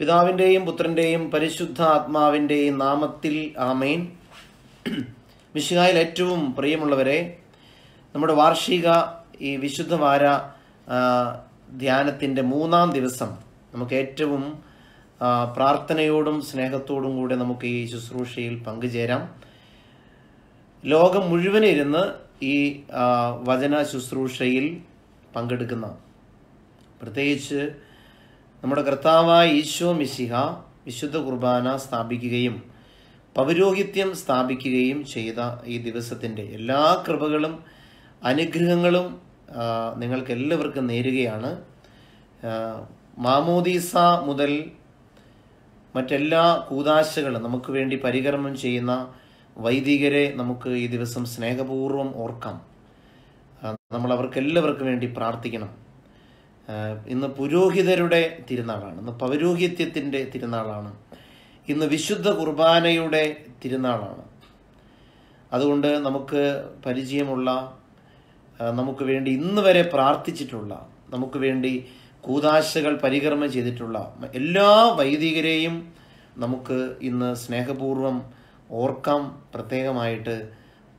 പിതാവിൻ്റെയും പുത്രൻ്റെയും പരിശുദ്ധ ആത്മാവിൻ്റെയും നാമത്തിൽ ആമേൻ മിശിഹായിൽ ഏറ്റവും പ്രിയമുള്ളവരെ നമ്മുടെ വാർഷിക ഈ വാര ധ്യാനത്തിൻ്റെ മൂന്നാം ദിവസം നമുക്ക് ഏറ്റവും പ്രാർത്ഥനയോടും സ്നേഹത്തോടും കൂടെ നമുക്ക് ഈ ശുശ്രൂഷയിൽ പങ്കുചേരാം ലോകം മുഴുവൻ ഇരുന്ന് ഈ വചന ശുശ്രൂഷയിൽ പങ്കെടുക്കുന്ന പ്രത്യേകിച്ച് നമ്മുടെ കർത്താവായ ഈശോ മിശിഹ വിശുദ്ധ കുർബാന സ്ഥാപിക്കുകയും പൗരോഹിത്യം സ്ഥാപിക്കുകയും ചെയ്ത ഈ ദിവസത്തിൻ്റെ എല്ലാ കൃപകളും അനുഗ്രഹങ്ങളും നിങ്ങൾക്ക് എല്ലാവർക്കും നേരുകയാണ് മാമോദീസ മുതൽ മറ്റെല്ലാ കൂതാശകളും നമുക്ക് വേണ്ടി പരികർമ്മം ചെയ്യുന്ന വൈദികരെ നമുക്ക് ഈ ദിവസം സ്നേഹപൂർവ്വം ഓർക്കാം നമ്മൾ അവർക്കെല്ലാവർക്കും വേണ്ടി പ്രാർത്ഥിക്കണം ഇന്ന് പുരോഹിതരുടെ തിരുനാളാണ് ഇന്ന് പൗരോഹിത്യത്തിൻ്റെ തിരുനാളാണ് ഇന്ന് വിശുദ്ധ കുർബാനയുടെ തിരുനാളാണ് അതുകൊണ്ട് നമുക്ക് പരിചയമുള്ള നമുക്ക് വേണ്ടി ഇന്ന് വരെ പ്രാർത്ഥിച്ചിട്ടുള്ള നമുക്ക് വേണ്ടി കൂതാശകൾ പരികർമ്മം ചെയ്തിട്ടുള്ള എല്ലാ വൈദികരെയും നമുക്ക് ഇന്ന് സ്നേഹപൂർവം ഓർക്കാം പ്രത്യേകമായിട്ട്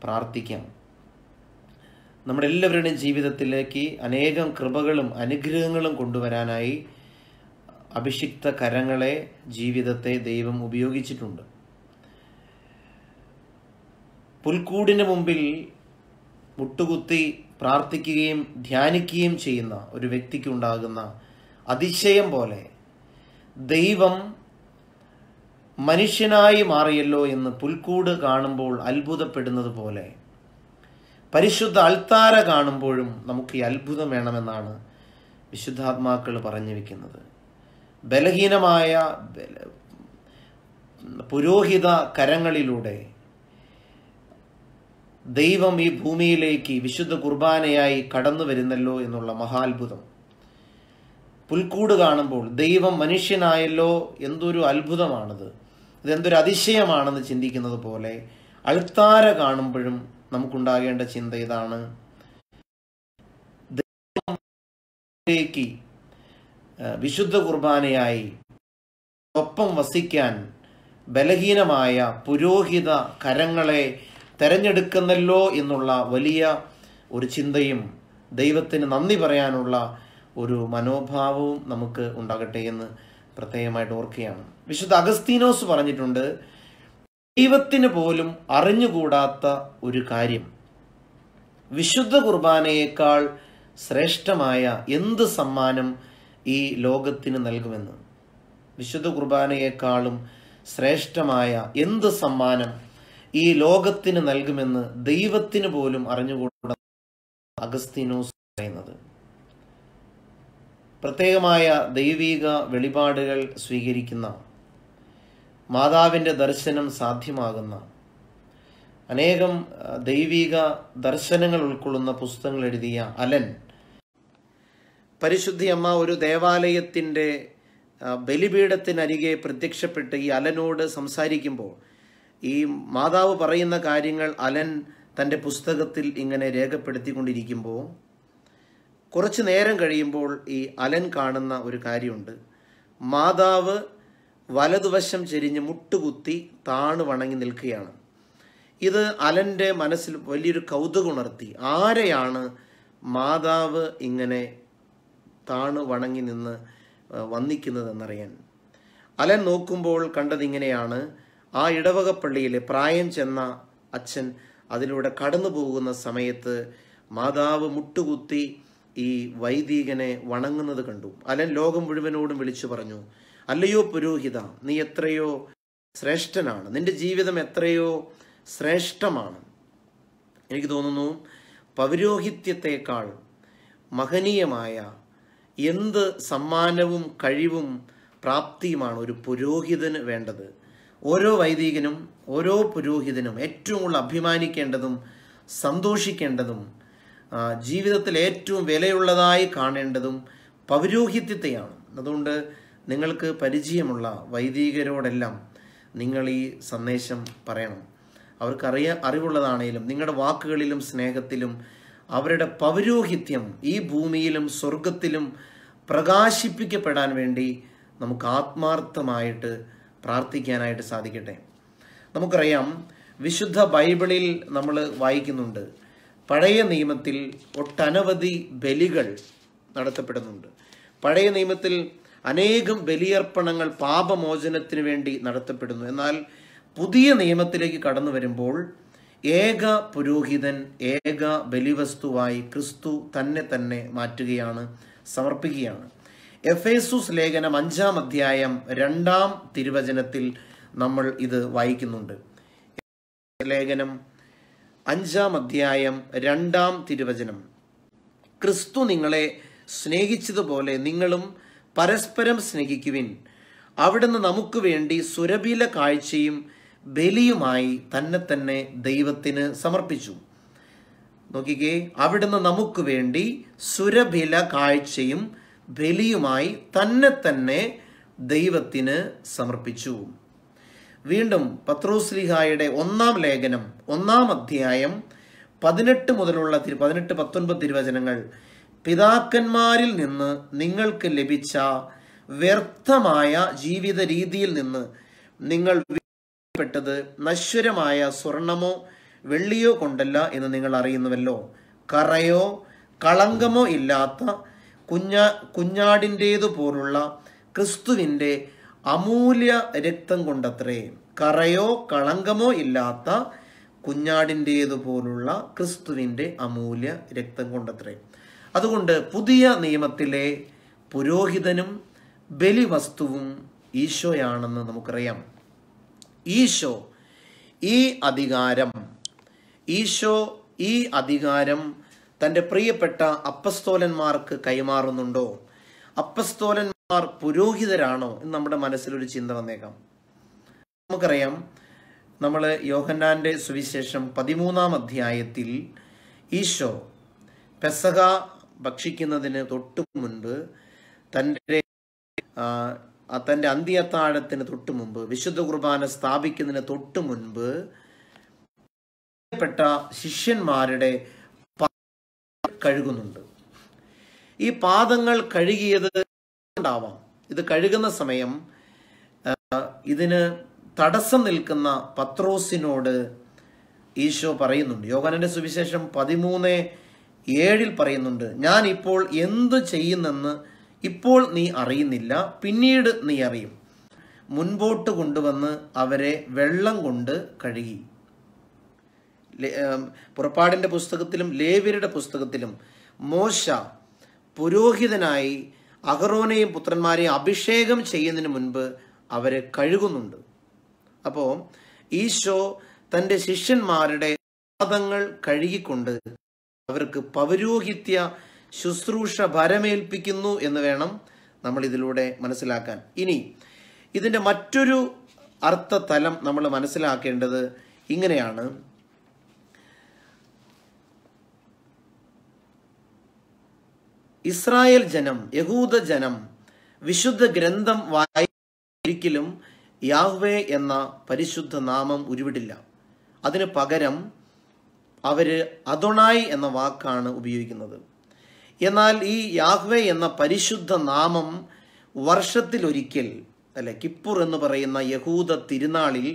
പ്രാർത്ഥിക്കാം നമ്മുടെ എല്ലാവരുടെയും ജീവിതത്തിലേക്ക് അനേകം കൃപകളും അനുഗ്രഹങ്ങളും കൊണ്ടുവരാനായി അഭിഷിക്ത കരങ്ങളെ ജീവിതത്തെ ദൈവം ഉപയോഗിച്ചിട്ടുണ്ട് പുൽക്കൂടിന് മുമ്പിൽ മുട്ടുകുത്തി പ്രാർത്ഥിക്കുകയും ധ്യാനിക്കുകയും ചെയ്യുന്ന ഒരു വ്യക്തിക്കുണ്ടാകുന്ന അതിശയം പോലെ ദൈവം മനുഷ്യനായി മാറിയല്ലോ എന്ന് പുൽക്കൂട് കാണുമ്പോൾ അത്ഭുതപ്പെടുന്നത് പോലെ പരിശുദ്ധ അൾത്താര കാണുമ്പോഴും നമുക്ക് ഈ അത്ഭുതം വേണമെന്നാണ് വിശുദ്ധാത്മാക്കൾ പറഞ്ഞു വെക്കുന്നത് ബലഹീനമായ പുരോഹിത കരങ്ങളിലൂടെ ദൈവം ഈ ഭൂമിയിലേക്ക് വിശുദ്ധ കുർബാനയായി കടന്നു വരുന്നല്ലോ എന്നുള്ള മഹാത്ഭുതം പുൽക്കൂട് കാണുമ്പോൾ ദൈവം മനുഷ്യനായല്ലോ എന്തൊരു അത്ഭുതമാണത് ഇതെന്തൊരു അതിശയമാണെന്ന് ചിന്തിക്കുന്നത് പോലെ അൾത്താര കാണുമ്പോഴും നമുക്കുണ്ടാകേണ്ട ചിന്ത ഇതാണ് വിശുദ്ധ കുർബാനയായി ഒപ്പം വസിക്കാൻ ബലഹീനമായ പുരോഹിത കരങ്ങളെ തെരഞ്ഞെടുക്കുന്നല്ലോ എന്നുള്ള വലിയ ഒരു ചിന്തയും ദൈവത്തിന് നന്ദി പറയാനുള്ള ഒരു മനോഭാവവും നമുക്ക് ഉണ്ടാകട്ടെ എന്ന് പ്രത്യേകമായിട്ട് ഓർക്കുകയാണ് വിശുദ്ധ അഗസ്തീനോസ് പറഞ്ഞിട്ടുണ്ട് ദൈവത്തിന് പോലും അറിഞ്ഞുകൂടാത്ത ഒരു കാര്യം വിശുദ്ധ കുർബാനയേക്കാൾ ശ്രേഷ്ഠമായ എന്ത് സമ്മാനം ഈ ലോകത്തിന് നൽകുമെന്ന് വിശുദ്ധ കുർബാനയേക്കാളും ശ്രേഷ്ഠമായ എന്ത് സമ്മാനം ഈ ലോകത്തിന് നൽകുമെന്ന് ദൈവത്തിന് പോലും അറിഞ്ഞുകൂടാ അഗസ്തീനോസ് പറയുന്നത് പ്രത്യേകമായ ദൈവീക വെളിപാടുകൾ സ്വീകരിക്കുന്ന മാതാവിൻ്റെ ദർശനം സാധ്യമാകുന്ന അനേകം ദൈവിക ദർശനങ്ങൾ ഉൾക്കൊള്ളുന്ന പുസ്തകങ്ങൾ എഴുതിയ അലൻ പരിശുദ്ധി ഒരു ദേവാലയത്തിൻ്റെ ബലിപീഠത്തിനരികെ പ്രത്യക്ഷപ്പെട്ട് ഈ അലനോട് സംസാരിക്കുമ്പോൾ ഈ മാതാവ് പറയുന്ന കാര്യങ്ങൾ അലൻ തൻ്റെ പുസ്തകത്തിൽ ഇങ്ങനെ രേഖപ്പെടുത്തിക്കൊണ്ടിരിക്കുമ്പോൾ കുറച്ച് നേരം കഴിയുമ്പോൾ ഈ അലൻ കാണുന്ന ഒരു കാര്യമുണ്ട് മാതാവ് വലതുവശം ചെരിഞ്ഞ് മുട്ടുകുത്തി താണു വണങ്ങി നിൽക്കുകയാണ് ഇത് അലൻ്റെ മനസ്സിൽ വലിയൊരു കൗതുകുണർത്തി ആരെയാണ് മാതാവ് ഇങ്ങനെ താണു വണങ്ങി നിന്ന് വന്നിക്കുന്നതെന്നറിയാൻ അലൻ നോക്കുമ്പോൾ കണ്ടതിങ്ങനെയാണ് ആ ഇടവകപ്പള്ളിയിലെ പ്രായം ചെന്ന അച്ഛൻ അതിലൂടെ കടന്നു പോകുന്ന സമയത്ത് മാതാവ് മുട്ടുകുത്തി ഈ വൈദികനെ വണങ്ങുന്നത് കണ്ടു അലൻ ലോകം മുഴുവനോടും വിളിച്ചു പറഞ്ഞു അല്ലയോ പുരോഹിത നീ എത്രയോ ശ്രേഷ്ഠനാണ് നിന്റെ ജീവിതം എത്രയോ ശ്രേഷ്ഠമാണ് എനിക്ക് തോന്നുന്നു പൗരോഹിത്യത്തെക്കാൾ മഹനീയമായ എന്ത് സമ്മാനവും കഴിവും പ്രാപ്തിയുമാണ് ഒരു പുരോഹിതന് വേണ്ടത് ഓരോ വൈദികനും ഓരോ പുരോഹിതനും ഏറ്റവും കൂടുതൽ അഭിമാനിക്കേണ്ടതും സന്തോഷിക്കേണ്ടതും ജീവിതത്തിൽ ഏറ്റവും വിലയുള്ളതായി കാണേണ്ടതും പൗരോഹിത്യത്തെയാണ് അതുകൊണ്ട് നിങ്ങൾക്ക് പരിചയമുള്ള വൈദികരോടെല്ലാം നിങ്ങൾ ഈ സന്ദേശം പറയണം അവർക്കറിയ അറിവുള്ളതാണേലും നിങ്ങളുടെ വാക്കുകളിലും സ്നേഹത്തിലും അവരുടെ പൗരോഹിത്യം ഈ ഭൂമിയിലും സ്വർഗത്തിലും പ്രകാശിപ്പിക്കപ്പെടാൻ വേണ്ടി നമുക്ക് ആത്മാർത്ഥമായിട്ട് പ്രാർത്ഥിക്കാനായിട്ട് സാധിക്കട്ടെ നമുക്കറിയാം വിശുദ്ധ ബൈബിളിൽ നമ്മൾ വായിക്കുന്നുണ്ട് പഴയ നിയമത്തിൽ ഒട്ടനവധി ബലികൾ നടത്തപ്പെടുന്നുണ്ട് പഴയ നിയമത്തിൽ അനേകം ബലിയർപ്പണങ്ങൾ പാപമോചനത്തിന് വേണ്ടി നടത്തപ്പെടുന്നു എന്നാൽ പുതിയ നിയമത്തിലേക്ക് കടന്നു വരുമ്പോൾ ഏക പുരോഹിതൻ ഏക ബലിവസ്തുവായി ക്രിസ്തു തന്നെ തന്നെ മാറ്റുകയാണ് സമർപ്പിക്കുകയാണ് എസുസ് ലേഖനം അഞ്ചാം അധ്യായം രണ്ടാം തിരുവചനത്തിൽ നമ്മൾ ഇത് വായിക്കുന്നുണ്ട് ലേഖനം അഞ്ചാം അധ്യായം രണ്ടാം തിരുവചനം ക്രിസ്തു നിങ്ങളെ സ്നേഹിച്ചതുപോലെ നിങ്ങളും പരസ്പരം സ്നേഹിക്കുവിൻ അവിടുന്ന് നമുക്ക് വേണ്ടി സുരഭില കാഴ്ചയും ബലിയുമായി തന്നെ തന്നെ ദൈവത്തിന് സമർപ്പിച്ചു നോക്കിക്കേ അവിടുന്ന് നമുക്ക് വേണ്ടി സുരഭില കാഴ്ചയും ബലിയുമായി തന്നെ തന്നെ ദൈവത്തിന് സമർപ്പിച്ചു വീണ്ടും പത്രോസ്ലിഹായുടെ ഒന്നാം ലേഖനം ഒന്നാം അധ്യായം പതിനെട്ട് മുതലുള്ള പതിനെട്ട് പത്തൊൻപത് തിരുവചനങ്ങൾ പിതാക്കന്മാരിൽ നിന്ന് നിങ്ങൾക്ക് ലഭിച്ച വ്യർത്ഥമായ ജീവിത രീതിയിൽ നിന്ന് നിങ്ങൾ പെട്ടത് നശ്വരമായ സ്വർണമോ വെള്ളിയോ കൊണ്ടല്ല എന്ന് നിങ്ങൾ അറിയുന്നുവല്ലോ കറയോ കളങ്കമോ ഇല്ലാത്ത കുഞ്ഞാ കുഞ്ഞാടിൻ്റേതുപോലുള്ള ക്രിസ്തുവിൻ്റെ അമൂല്യ രക്തം കൊണ്ടത്രേ കറയോ കളങ്കമോ ഇല്ലാത്ത കുഞ്ഞാടിൻ്റേതുപോലുള്ള ക്രിസ്തുവിൻ്റെ അമൂല്യ രക്തം കൊണ്ടത്രേ അതുകൊണ്ട് പുതിയ നിയമത്തിലെ പുരോഹിതനും ബലിവസ്തുവും ഈശോയാണെന്ന് നമുക്കറിയാം ഈശോ ഈ അധികാരം ഈശോ ഈ അധികാരം തൻ്റെ പ്രിയപ്പെട്ട അപ്പസ്തോലന്മാർക്ക് കൈമാറുന്നുണ്ടോ അപ്പസ്തോലന്മാർ പുരോഹിതരാണോ എന്ന് നമ്മുടെ മനസ്സിലൊരു ചിന്ത വന്നേക്കാം നമുക്കറിയാം നമ്മൾ യോഹന്നാൻ്റെ സുവിശേഷം പതിമൂന്നാം അധ്യായത്തിൽ ഈശോ പെസക ഭക്ഷിക്കുന്നതിന് തൊട്ടു മുൻപ് തൻ്റെ തൻ്റെ അന്ത്യത്താഴത്തിന് തൊട്ടു മുമ്പ് വിശുദ്ധ കുർബാന സ്ഥാപിക്കുന്നതിന് തൊട്ടു മുൻപ് പ്പെട്ട ശിഷ്യന്മാരുടെ കഴുകുന്നുണ്ട് ഈ പാദങ്ങൾ കഴുകിയത് ഉണ്ടാവാം ഇത് കഴുകുന്ന സമയം ഇതിന് തടസ്സം നിൽക്കുന്ന പത്രോസിനോട് ഈശോ പറയുന്നുണ്ട് യോഗാനന്റെ സുവിശേഷം പതിമൂന്ന് ഏഴിൽ പറയുന്നുണ്ട് ഞാൻ ഇപ്പോൾ എന്തു ചെയ്യുന്നെന്ന് ഇപ്പോൾ നീ അറിയുന്നില്ല പിന്നീട് നീ അറിയും മുൻപോട്ട് കൊണ്ടുവന്ന് അവരെ വെള്ളം കൊണ്ട് കഴുകി പുറപ്പാടിൻ്റെ പുസ്തകത്തിലും ലേവിയരുടെ പുസ്തകത്തിലും മോശ പുരോഹിതനായി അഹറോനെയും പുത്രന്മാരെയും അഭിഷേകം ചെയ്യുന്നതിന് മുൻപ് അവരെ കഴുകുന്നുണ്ട് അപ്പോൾ ഈശോ തൻ്റെ ശിഷ്യന്മാരുടെ പാദങ്ങൾ കഴുകിക്കൊണ്ട് അവർക്ക് പൗരോഹിത്യ ശുശ്രൂഷ ഭരമേൽപ്പിക്കുന്നു എന്ന് വേണം നമ്മൾ ഇതിലൂടെ മനസ്സിലാക്കാൻ ഇനി ഇതിൻ്റെ മറ്റൊരു അർത്ഥതലം നമ്മൾ മനസ്സിലാക്കേണ്ടത് ഇങ്ങനെയാണ് ഇസ്രായേൽ ജനം യഹൂദ ജനം വിശുദ്ധ ഗ്രന്ഥം വായി യാഹ്വേ എന്ന പരിശുദ്ധ നാമം ഉരുവിടില്ല അതിന് പകരം അവർ അതൊണായി എന്ന വാക്കാണ് ഉപയോഗിക്കുന്നത് എന്നാൽ ഈ യാഹ്വേ എന്ന പരിശുദ്ധ നാമം വർഷത്തിലൊരിക്കൽ അല്ലെ കിപ്പുർ എന്ന് പറയുന്ന യഹൂദ തിരുനാളിൽ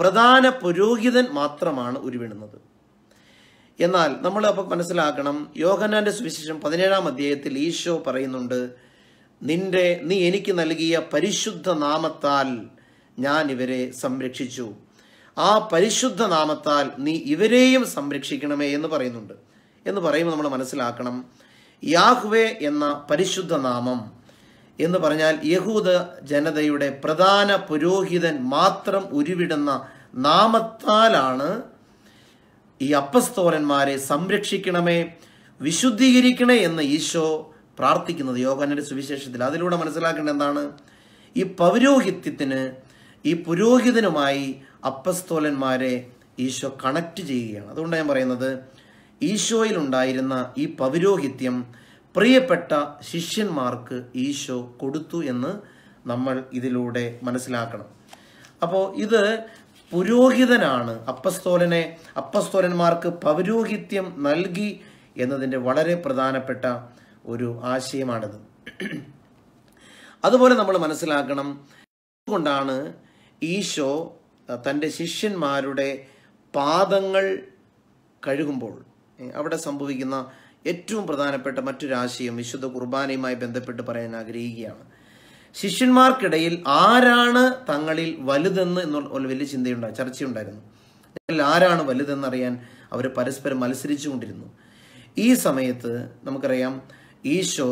പ്രധാന പുരോഹിതൻ മാത്രമാണ് ഉരുവിടുന്നത് എന്നാൽ നമ്മൾ അപ്പോൾ മനസ്സിലാക്കണം യോഹനാന്റെ സുവിശേഷം പതിനേഴാം അധ്യായത്തിൽ ഈശോ പറയുന്നുണ്ട് നിന്റെ നീ എനിക്ക് നൽകിയ പരിശുദ്ധ നാമത്താൽ ഞാൻ ഇവരെ സംരക്ഷിച്ചു ആ പരിശുദ്ധ നാമത്താൽ നീ ഇവരെയും സംരക്ഷിക്കണമേ എന്ന് പറയുന്നുണ്ട് എന്ന് പറയുമ്പോൾ നമ്മൾ മനസ്സിലാക്കണം യാഹ്വേ എന്ന പരിശുദ്ധ നാമം എന്ന് പറഞ്ഞാൽ യഹൂദ ജനതയുടെ പ്രധാന പുരോഹിതൻ മാത്രം ഉരുവിടുന്ന നാമത്താലാണ് ഈ അപ്പസ്തോലന്മാരെ സംരക്ഷിക്കണമേ വിശുദ്ധീകരിക്കണേ എന്ന് ഈശോ പ്രാർത്ഥിക്കുന്നത് യോഗാനന്റെ സുവിശേഷത്തിൽ അതിലൂടെ മനസ്സിലാക്കേണ്ട എന്താണ് ഈ പൗരോഹിത്യത്തിന് ഈ പുരോഹിതനുമായി അപ്പസ്തോലന്മാരെ ഈശോ കണക്റ്റ് ചെയ്യുകയാണ് അതുകൊണ്ട് ഞാൻ പറയുന്നത് ഈശോയിലുണ്ടായിരുന്ന ഉണ്ടായിരുന്ന ഈ പൗരോഹിത്യം പ്രിയപ്പെട്ട ശിഷ്യന്മാർക്ക് ഈശോ കൊടുത്തു എന്ന് നമ്മൾ ഇതിലൂടെ മനസ്സിലാക്കണം അപ്പോൾ ഇത് പുരോഹിതനാണ് അപ്പസ്തോലനെ അപ്പസ്തോലന്മാർക്ക് പൗരോഹിത്യം നൽകി എന്നതിൻ്റെ വളരെ പ്രധാനപ്പെട്ട ഒരു ആശയമാണിത് അതുപോലെ നമ്മൾ മനസ്സിലാക്കണം അതുകൊണ്ടാണ് ഈശോ തൻ്റെ ശിഷ്യന്മാരുടെ പാദങ്ങൾ കഴുകുമ്പോൾ അവിടെ സംഭവിക്കുന്ന ഏറ്റവും പ്രധാനപ്പെട്ട മറ്റൊരാശയം വിശുദ്ധ കുർബാനയുമായി ബന്ധപ്പെട്ട് പറയാൻ ആഗ്രഹിക്കുകയാണ് ശിഷ്യന്മാർക്കിടയിൽ ആരാണ് തങ്ങളിൽ വലുതെന്ന് എന്നുള്ള വലിയ ചിന്തയുണ്ടായി ചർച്ചയുണ്ടായിരുന്നു ആരാണ് വലുതെന്നറിയാൻ അവർ പരസ്പരം മത്സരിച്ചു കൊണ്ടിരുന്നു ഈ സമയത്ത് നമുക്കറിയാം ഈശോ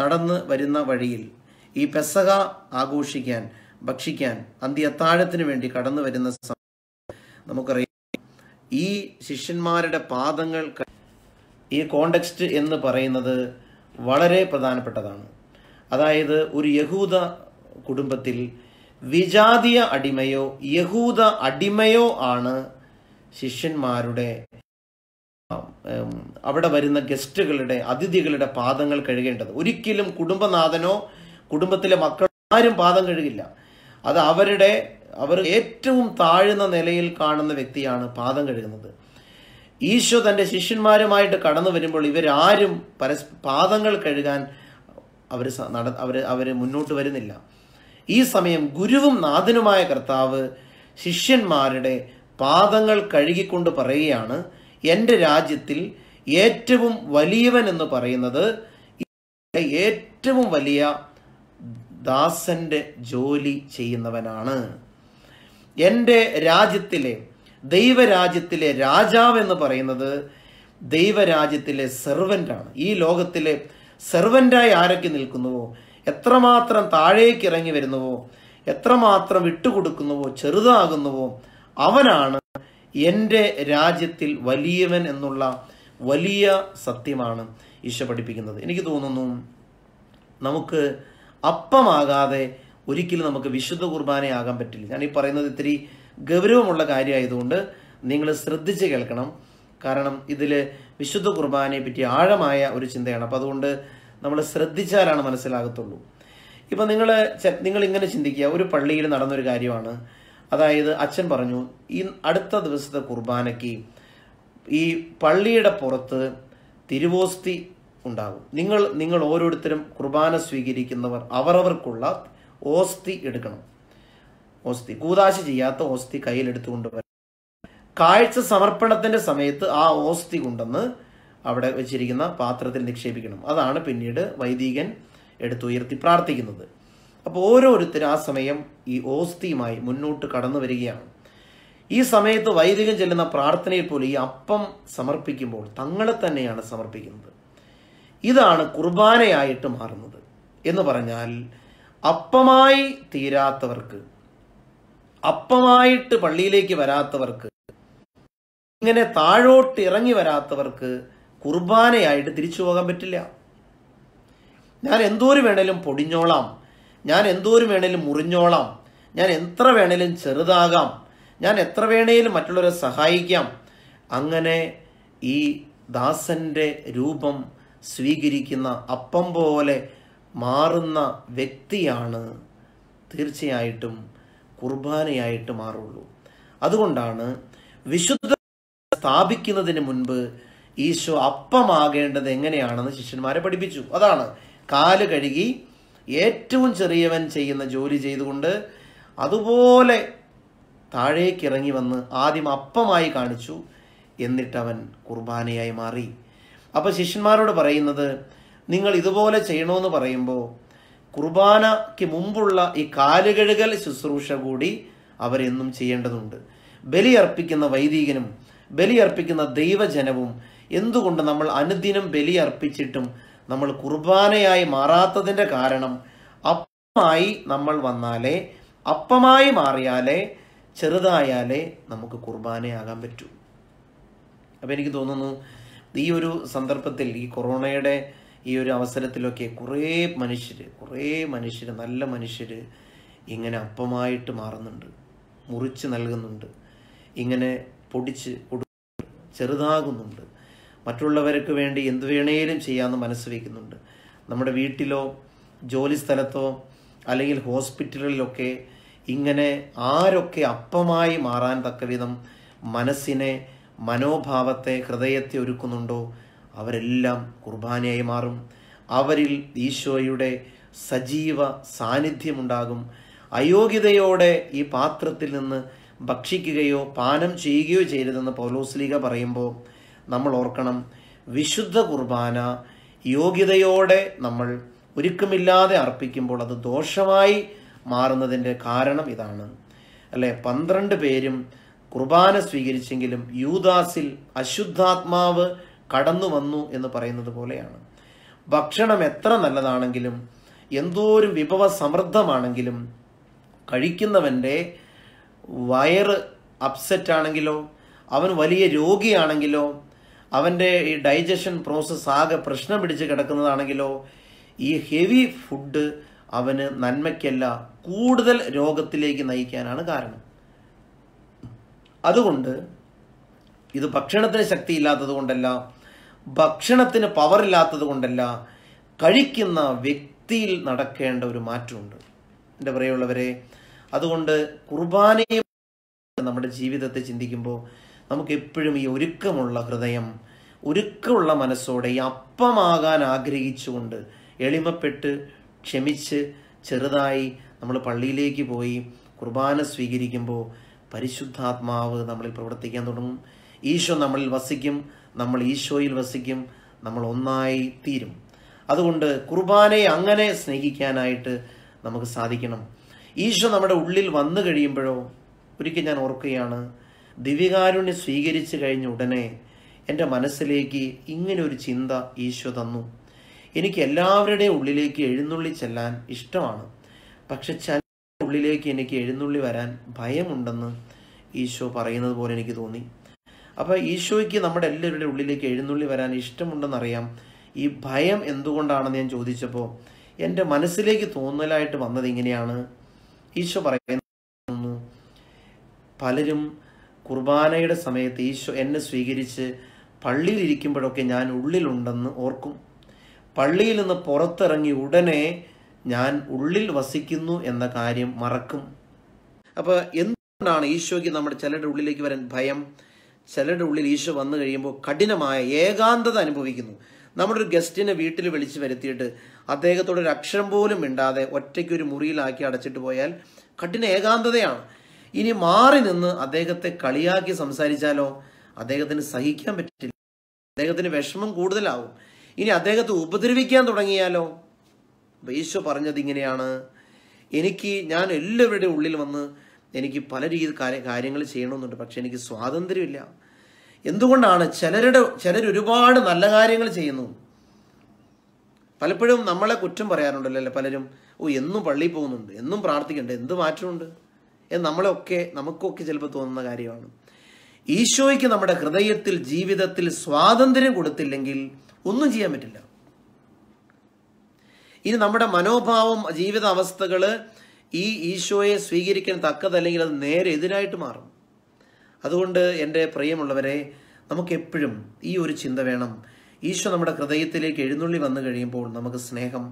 നടന്ന് വരുന്ന വഴിയിൽ ഈ പെസക ആഘോഷിക്കാൻ ഭക്ഷിക്കാൻ അന്ത്യത്താഴത്തിന് അത്താഴത്തിന് വേണ്ടി കടന്നു വരുന്ന സമയം നമുക്കറിയാം ഈ ശിഷ്യന്മാരുടെ പാദങ്ങൾ ഈ കോണ്ടെക്സ്റ്റ് എന്ന് പറയുന്നത് വളരെ പ്രധാനപ്പെട്ടതാണ് അതായത് ഒരു യഹൂദ കുടുംബത്തിൽ വിജാതീയ അടിമയോ യഹൂദ അടിമയോ ആണ് ശിഷ്യന്മാരുടെ അവിടെ വരുന്ന ഗസ്റ്റുകളുടെ അതിഥികളുടെ പാദങ്ങൾ കഴുകേണ്ടത് ഒരിക്കലും കുടുംബനാഥനോ കുടുംബത്തിലെ മക്കളോ ആരും പാദം കഴുകില്ല അത് അവരുടെ അവർ ഏറ്റവും താഴ്ന്ന നിലയിൽ കാണുന്ന വ്യക്തിയാണ് പാദം കഴുകുന്നത് ഈശോ തൻ്റെ ശിഷ്യന്മാരുമായിട്ട് കടന്നു വരുമ്പോൾ ഇവരാരും പരസ് പാദങ്ങൾ കഴുകാൻ അവർ നട അവർ അവർ മുന്നോട്ട് വരുന്നില്ല ഈ സമയം ഗുരുവും നാഥനുമായ കർത്താവ് ശിഷ്യന്മാരുടെ പാദങ്ങൾ കഴുകിക്കൊണ്ട് പറയുകയാണ് എൻ്റെ രാജ്യത്തിൽ ഏറ്റവും വലിയവൻ എന്ന് പറയുന്നത് ഏറ്റവും വലിയ ദാസന്റെ ജോലി ചെയ്യുന്നവനാണ് എൻ്റെ രാജ്യത്തിലെ ദൈവരാജ്യത്തിലെ രാജാവ് എന്ന് പറയുന്നത് ദൈവരാജ്യത്തിലെ സെർവൻ്റാണ് ഈ ലോകത്തിലെ സെർവൻ്റായി ആരൊക്കെ നിൽക്കുന്നുവോ എത്രമാത്രം താഴേക്ക് ഇറങ്ങി വരുന്നുവോ എത്രമാത്രം വിട്ടുകൊടുക്കുന്നുവോ ചെറുതാകുന്നുവോ അവനാണ് എൻ്റെ രാജ്യത്തിൽ വലിയവൻ എന്നുള്ള വലിയ സത്യമാണ് ഈശോ പഠിപ്പിക്കുന്നത് എനിക്ക് തോന്നുന്നു നമുക്ക് അപ്പമാകാതെ ഒരിക്കലും നമുക്ക് വിശുദ്ധ കുർബാനയാകാൻ പറ്റില്ല ഞാൻ ഈ പറയുന്നത് ഇത്തിരി ഗൗരവമുള്ള കാര്യമായതുകൊണ്ട് നിങ്ങൾ ശ്രദ്ധിച്ച് കേൾക്കണം കാരണം ഇതിൽ വിശുദ്ധ കുർബാനയെ പറ്റി ആഴമായ ഒരു ചിന്തയാണ് അപ്പോൾ അതുകൊണ്ട് നമ്മൾ ശ്രദ്ധിച്ചാലാണ് മനസ്സിലാകത്തുള്ളൂ ഇപ്പം നിങ്ങൾ നിങ്ങൾ ഇങ്ങനെ ചിന്തിക്കുക ഒരു പള്ളിയിൽ നടന്നൊരു കാര്യമാണ് അതായത് അച്ഛൻ പറഞ്ഞു ഈ അടുത്ത ദിവസത്തെ കുർബാനയ്ക്ക് ഈ പള്ളിയുടെ പുറത്ത് തിരുവോസ്തി ഉണ്ടാകും നിങ്ങൾ നിങ്ങൾ ഓരോരുത്തരും കുർബാന സ്വീകരിക്കുന്നവർ അവരവർക്കുള്ള ഓസ്തി എടുക്കണം ഓസ്തി കൂതാശി ചെയ്യാത്ത ഓസ്തി കയ്യിലെടുത്തുകൊണ്ട് വരണം കാഴ്ച സമർപ്പണത്തിന്റെ സമയത്ത് ആ ഓസ്തി കൊണ്ടെന്ന് അവിടെ വെച്ചിരിക്കുന്ന പാത്രത്തിൽ നിക്ഷേപിക്കണം അതാണ് പിന്നീട് വൈദികൻ എടുത്തുയർത്തി പ്രാർത്ഥിക്കുന്നത് അപ്പോൾ ഓരോരുത്തരും ആ സമയം ഈ ഓസ്തിയുമായി മുന്നോട്ട് കടന്നു വരികയാണ് ഈ സമയത്ത് വൈദികൻ ചെല്ലുന്ന പ്രാർത്ഥനയിൽ പോലും ഈ അപ്പം സമർപ്പിക്കുമ്പോൾ തങ്ങളെ തന്നെയാണ് സമർപ്പിക്കുന്നത് ഇതാണ് കുർബാനയായിട്ട് മാറുന്നത് എന്ന് പറഞ്ഞാൽ അപ്പമായി തീരാത്തവർക്ക് അപ്പമായിട്ട് പള്ളിയിലേക്ക് വരാത്തവർക്ക് ഇങ്ങനെ താഴോട്ട് ഇറങ്ങി വരാത്തവർക്ക് കുർബാനയായിട്ട് തിരിച്ചു പോകാൻ പറ്റില്ല ഞാൻ എന്തോരം വേണേലും പൊടിഞ്ഞോളാം ഞാൻ എന്തോരം വേണേലും മുറിഞ്ഞോളാം ഞാൻ എത്ര വേണേലും ചെറുതാകാം ഞാൻ എത്ര വേണേലും മറ്റുള്ളവരെ സഹായിക്കാം അങ്ങനെ ഈ ദാസന്റെ രൂപം സ്വീകരിക്കുന്ന അപ്പം പോലെ മാറുന്ന വ്യക്തിയാണ് തീർച്ചയായിട്ടും കുർബാനയായിട്ട് മാറുള്ളൂ അതുകൊണ്ടാണ് വിശുദ്ധ സ്ഥാപിക്കുന്നതിന് മുൻപ് ഈശോ അപ്പമാകേണ്ടത് എങ്ങനെയാണെന്ന് ശിഷ്യന്മാരെ പഠിപ്പിച്ചു അതാണ് കാല് കഴുകി ഏറ്റവും ചെറിയവൻ ചെയ്യുന്ന ജോലി ചെയ്തുകൊണ്ട് അതുപോലെ താഴേക്കിറങ്ങി വന്ന് ആദ്യം അപ്പമായി കാണിച്ചു എന്നിട്ടവൻ കുർബാനയായി മാറി അപ്പോൾ ശിഷ്യന്മാരോട് പറയുന്നത് നിങ്ങൾ ഇതുപോലെ ചെയ്യണമെന്ന് പറയുമ്പോൾ കുർബാനയ്ക്ക് മുമ്പുള്ള ഈ കാലുകഴുകൽ ശുശ്രൂഷ കൂടി അവരെന്നും ചെയ്യേണ്ടതുണ്ട് ബലിയർപ്പിക്കുന്ന വൈദികനും ബലിയർപ്പിക്കുന്ന ദൈവജനവും എന്തുകൊണ്ട് നമ്മൾ അനുദിനം ബലിയർപ്പിച്ചിട്ടും നമ്മൾ കുർബാനയായി മാറാത്തതിൻ്റെ കാരണം അപ്പമായി നമ്മൾ വന്നാലേ അപ്പമായി മാറിയാലേ ചെറുതായാലേ നമുക്ക് കുർബാനയാകാൻ പറ്റൂ അപ്പം എനിക്ക് തോന്നുന്നു ഈ ഒരു സന്ദർഭത്തിൽ ഈ കൊറോണയുടെ ഈ ഒരു അവസരത്തിലൊക്കെ കുറേ മനുഷ്യർ കുറേ മനുഷ്യർ നല്ല മനുഷ്യർ ഇങ്ങനെ അപ്പമായിട്ട് മാറുന്നുണ്ട് മുറിച്ച് നൽകുന്നുണ്ട് ഇങ്ങനെ പൊടിച്ച് കൊടുക്കുന്നുണ്ട് ചെറുതാകുന്നുണ്ട് മറ്റുള്ളവർക്ക് വേണ്ടി എന്ത് വേണേലും ചെയ്യാമെന്ന് മനസ്സ് വയ്ക്കുന്നുണ്ട് നമ്മുടെ വീട്ടിലോ ജോലി സ്ഥലത്തോ അല്ലെങ്കിൽ ഹോസ്പിറ്റലുകളിലൊക്കെ ഇങ്ങനെ ആരൊക്കെ അപ്പമായി മാറാൻ തക്കവിധം മനസ്സിനെ മനോഭാവത്തെ ഹൃദയത്തെ ഒരുക്കുന്നുണ്ടോ അവരെല്ലാം കുർബാനയായി മാറും അവരിൽ ഈശോയുടെ സജീവ സാന്നിധ്യമുണ്ടാകും അയോഗ്യതയോടെ ഈ പാത്രത്തിൽ നിന്ന് ഭക്ഷിക്കുകയോ പാനം ചെയ്യുകയോ ചെയ്തതെന്ന് പൗലോസ്ലീഗ പറയുമ്പോൾ നമ്മൾ ഓർക്കണം വിശുദ്ധ കുർബാന യോഗ്യതയോടെ നമ്മൾ ഒരുക്കമില്ലാതെ അർപ്പിക്കുമ്പോൾ അത് ദോഷമായി മാറുന്നതിൻ്റെ കാരണം ഇതാണ് അല്ലേ പന്ത്രണ്ട് പേരും കുർബാന സ്വീകരിച്ചെങ്കിലും യൂദാസിൽ അശുദ്ധാത്മാവ് കടന്നു വന്നു എന്ന് പറയുന്നത് പോലെയാണ് ഭക്ഷണം എത്ര നല്ലതാണെങ്കിലും എന്തോരും വിഭവ സമൃദ്ധമാണെങ്കിലും കഴിക്കുന്നവൻ്റെ വയറ് അപ്സെറ്റ് ആണെങ്കിലോ അവൻ വലിയ രോഗിയാണെങ്കിലോ അവൻ്റെ ഈ ഡൈജഷൻ പ്രോസസ്സ് ആകെ പ്രശ്നം പിടിച്ച് കിടക്കുന്നതാണെങ്കിലോ ഈ ഹെവി ഫുഡ് അവന് നന്മയ്ക്കല്ല കൂടുതൽ രോഗത്തിലേക്ക് നയിക്കാനാണ് കാരണം അതുകൊണ്ട് ഇത് ഭക്ഷണത്തിന് ശക്തിയില്ലാത്തത് കൊണ്ടല്ല ഭക്ഷണത്തിന് ഇല്ലാത്തത് കൊണ്ടല്ല കഴിക്കുന്ന വ്യക്തിയിൽ നടക്കേണ്ട ഒരു മാറ്റമുണ്ട് എൻ്റെ പറയുള്ളവരെ അതുകൊണ്ട് കുർബാനയും നമ്മുടെ ജീവിതത്തെ ചിന്തിക്കുമ്പോൾ നമുക്ക് എപ്പോഴും ഈ ഒരുക്കമുള്ള ഹൃദയം ഒരുക്കമുള്ള മനസ്സോടെ ഈ അപ്പമാകാൻ ആഗ്രഹിച്ചുകൊണ്ട് എളിമപ്പെട്ട് ക്ഷമിച്ച് ചെറുതായി നമ്മൾ പള്ളിയിലേക്ക് പോയി കുർബാന സ്വീകരിക്കുമ്പോൾ പരിശുദ്ധാത്മാവ് നമ്മളിൽ പ്രവർത്തിക്കാൻ തുടങ്ങും ഈശോ നമ്മളിൽ വസിക്കും നമ്മൾ ഈശോയിൽ വസിക്കും നമ്മൾ ഒന്നായി തീരും അതുകൊണ്ട് കുർബാനയെ അങ്ങനെ സ്നേഹിക്കാനായിട്ട് നമുക്ക് സാധിക്കണം ഈശോ നമ്മുടെ ഉള്ളിൽ വന്നു കഴിയുമ്പോഴോ ഒരിക്കൽ ഞാൻ ഓർക്കുകയാണ് ദിവ്യകാരുണ്യം സ്വീകരിച്ചു കഴിഞ്ഞ ഉടനെ എൻ്റെ മനസ്സിലേക്ക് ഇങ്ങനെ ഒരു ചിന്ത ഈശോ തന്നു എനിക്ക് എല്ലാവരുടെയും ഉള്ളിലേക്ക് എഴുന്നള്ളി ചെല്ലാൻ ഇഷ്ടമാണ് പക്ഷെ ഉള്ളിലേക്ക് എനിക്ക് എഴുന്നള്ളി വരാൻ ഭയമുണ്ടെന്ന് ഈശോ പറയുന്നത് പോലെ എനിക്ക് തോന്നി അപ്പോൾ ഈശോയ്ക്ക് നമ്മുടെ എല്ലാവരുടെ ഉള്ളിലേക്ക് എഴുന്നള്ളി വരാൻ ഇഷ്ടമുണ്ടെന്നറിയാം ഈ ഭയം എന്തുകൊണ്ടാണെന്ന് ഞാൻ ചോദിച്ചപ്പോൾ എൻ്റെ മനസ്സിലേക്ക് തോന്നലായിട്ട് വന്നത് ഇങ്ങനെയാണ് ഈശോ പറയുന്നു പലരും കുർബാനയുടെ സമയത്ത് ഈശോ എന്നെ സ്വീകരിച്ച് പള്ളിയിൽ ഇരിക്കുമ്പോഴൊക്കെ ഞാൻ ഉള്ളിലുണ്ടെന്ന് ഓർക്കും പള്ളിയിൽ നിന്ന് പുറത്തിറങ്ങി ഉടനെ ഞാൻ ഉള്ളിൽ വസിക്കുന്നു എന്ന കാര്യം മറക്കും അപ്പോൾ എന്തുകൊണ്ടാണ് ഈശോയ്ക്ക് നമ്മുടെ ചിലരുടെ ഉള്ളിലേക്ക് വരാൻ ഭയം ചിലരുടെ ഉള്ളിൽ ഈശോ വന്നു കഴിയുമ്പോൾ കഠിനമായ ഏകാന്തത അനുഭവിക്കുന്നു നമ്മുടെ ഒരു ഗസ്റ്റിനെ വീട്ടിൽ വിളിച്ചു വരുത്തിയിട്ട് അദ്ദേഹത്തോട് ഒരു അക്ഷരം പോലും മിണ്ടാതെ ഒറ്റയ്ക്ക് ഒരു മുറിയിലാക്കി അടച്ചിട്ട് പോയാൽ കഠിന ഏകാന്തതയാണ് ഇനി മാറി നിന്ന് അദ്ദേഹത്തെ കളിയാക്കി സംസാരിച്ചാലോ അദ്ദേഹത്തിന് സഹിക്കാൻ പറ്റില്ല അദ്ദേഹത്തിന് വിഷമം കൂടുതലാവും ഇനി അദ്ദേഹത്തെ ഉപദ്രവിക്കാൻ തുടങ്ങിയാലോ അപ്പം ഈശോ പറഞ്ഞത് ഇങ്ങനെയാണ് എനിക്ക് ഞാൻ എല്ലാവരുടെ ഉള്ളിൽ വന്ന് എനിക്ക് പല രീതി കാര്യങ്ങൾ ചെയ്യണമെന്നുണ്ട് പക്ഷെ എനിക്ക് സ്വാതന്ത്ര്യമില്ല എന്തുകൊണ്ടാണ് ചിലരുടെ ചിലരൊരുപാട് നല്ല കാര്യങ്ങൾ ചെയ്യുന്നു പലപ്പോഴും നമ്മളെ കുറ്റം പറയാറുണ്ടല്ലോ പലരും ഓ എന്നും പള്ളിയിൽ പോകുന്നുണ്ട് എന്നും പ്രാർത്ഥിക്കുന്നുണ്ട് എന്ത് മാറ്റമുണ്ട് എന്ന് നമ്മളൊക്കെ നമുക്കൊക്കെ ചിലപ്പോൾ തോന്നുന്ന കാര്യമാണ് ഈശോയ്ക്ക് നമ്മുടെ ഹൃദയത്തിൽ ജീവിതത്തിൽ സ്വാതന്ത്ര്യം കൊടുത്തില്ലെങ്കിൽ ഒന്നും ചെയ്യാൻ പറ്റില്ല ഇനി നമ്മുടെ മനോഭാവം ജീവിത അവസ്ഥകൾ ഈ ഈശോയെ സ്വീകരിക്കാൻ തക്കതല്ലെങ്കിൽ അത് നേരെ എതിരായിട്ട് മാറും അതുകൊണ്ട് എൻ്റെ പ്രിയമുള്ളവരെ നമുക്കെപ്പോഴും ഈ ഒരു ചിന്ത വേണം ഈശോ നമ്മുടെ ഹൃദയത്തിലേക്ക് എഴുന്നള്ളി വന്നു കഴിയുമ്പോൾ നമുക്ക് സ്നേഹം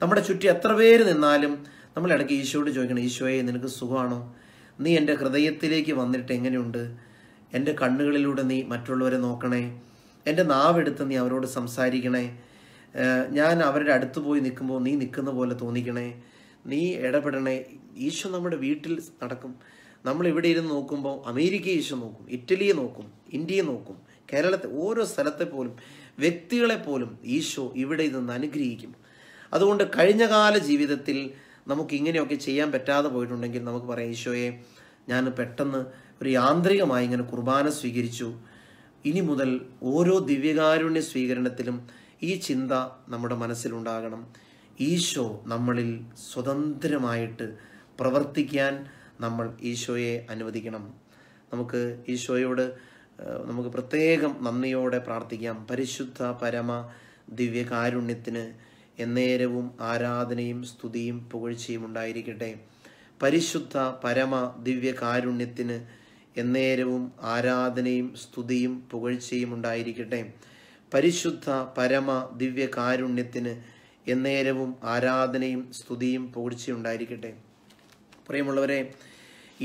നമ്മുടെ ചുറ്റി എത്ര പേര് നിന്നാലും നമ്മൾ ഇടയ്ക്ക് ഈശോയോട് ചോദിക്കണം ഈശോയെ നിനക്ക് സുഖമാണോ നീ എൻ്റെ ഹൃദയത്തിലേക്ക് വന്നിട്ട് എങ്ങനെയുണ്ട് എൻ്റെ കണ്ണുകളിലൂടെ നീ മറ്റുള്ളവരെ നോക്കണേ എൻ്റെ നാവെടുത്ത് നീ അവരോട് സംസാരിക്കണേ ഞാൻ അവരുടെ അടുത്ത് പോയി നിൽക്കുമ്പോൾ നീ നിൽക്കുന്ന പോലെ തോന്നിക്കണേ നീ ഇടപെടണേ ഈശോ നമ്മുടെ വീട്ടിൽ നടക്കും നമ്മൾ ഇവിടെ ഇരുന്ന് നോക്കുമ്പോൾ അമേരിക്ക ഈശോ നോക്കും ഇറ്റലിയെ നോക്കും ഇന്ത്യയെ നോക്കും കേരളത്തെ ഓരോ സ്ഥലത്തെ പോലും വ്യക്തികളെ പോലും ഈശോ ഇവിടെ ഇരുന്ന് അനുഗ്രഹിക്കും അതുകൊണ്ട് കഴിഞ്ഞകാല ജീവിതത്തിൽ നമുക്ക് ഇങ്ങനെയൊക്കെ ചെയ്യാൻ പറ്റാതെ പോയിട്ടുണ്ടെങ്കിൽ നമുക്ക് പറയാം ഈശോയെ ഞാൻ പെട്ടെന്ന് ഒരു യാന്ത്രികമായി ഇങ്ങനെ കുർബാന സ്വീകരിച്ചു ഇനി മുതൽ ഓരോ ദിവ്യകാരുണ്യ സ്വീകരണത്തിലും ഈ ചിന്ത നമ്മുടെ മനസ്സിലുണ്ടാകണം ഈശോ നമ്മളിൽ സ്വതന്ത്രമായിട്ട് പ്രവർത്തിക്കാൻ നമ്മൾ ഈശോയെ അനുവദിക്കണം നമുക്ക് ഈശോയോട് നമുക്ക് പ്രത്യേകം നന്ദിയോടെ പ്രാർത്ഥിക്കാം പരിശുദ്ധ പരമ ദിവ്യകാരുണ്യത്തിന് എന്നേരവും ആരാധനയും സ്തുതിയും പുകഴ്ചയും ഉണ്ടായിരിക്കട്ടെ പരിശുദ്ധ പരമ ദിവ്യകാരുണ്യത്തിന് എന്നേരവും ആരാധനയും സ്തുതിയും പുകഴ്ചയും ഉണ്ടായിരിക്കട്ടെ പരിശുദ്ധ പരമ ദിവ്യ കാരുണ്യത്തിന് എന്നേരവും ആരാധനയും സ്തുതിയും പുകഴ്ചയുണ്ടായിരിക്കട്ടെ പ്രിയമുള്ളവരെ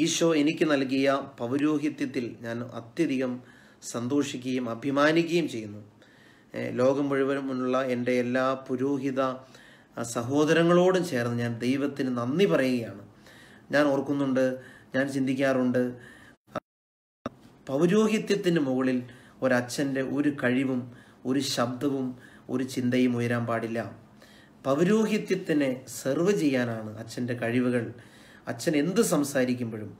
ഈശോ എനിക്ക് നൽകിയ പൗരോഹിത്യത്തിൽ ഞാൻ അത്യധികം സന്തോഷിക്കുകയും അഭിമാനിക്കുകയും ചെയ്യുന്നു ലോകം മുഴുവനുമുള്ള എൻ്റെ എല്ലാ പുരോഹിത സഹോദരങ്ങളോടും ചേർന്ന് ഞാൻ ദൈവത്തിന് നന്ദി പറയുകയാണ് ഞാൻ ഓർക്കുന്നുണ്ട് ഞാൻ ചിന്തിക്കാറുണ്ട് പൗരോഹിത്യത്തിന് മുകളിൽ ഒരച്ഛൻ്റെ ഒരു കഴിവും ഒരു ശബ്ദവും ഒരു ചിന്തയും ഉയരാൻ പാടില്ല പൗരോഹിത്യത്തിനെ സെർവ് ചെയ്യാനാണ് അച്ഛൻ്റെ കഴിവുകൾ അച്ഛൻ എന്ത് സംസാരിക്കുമ്പോഴും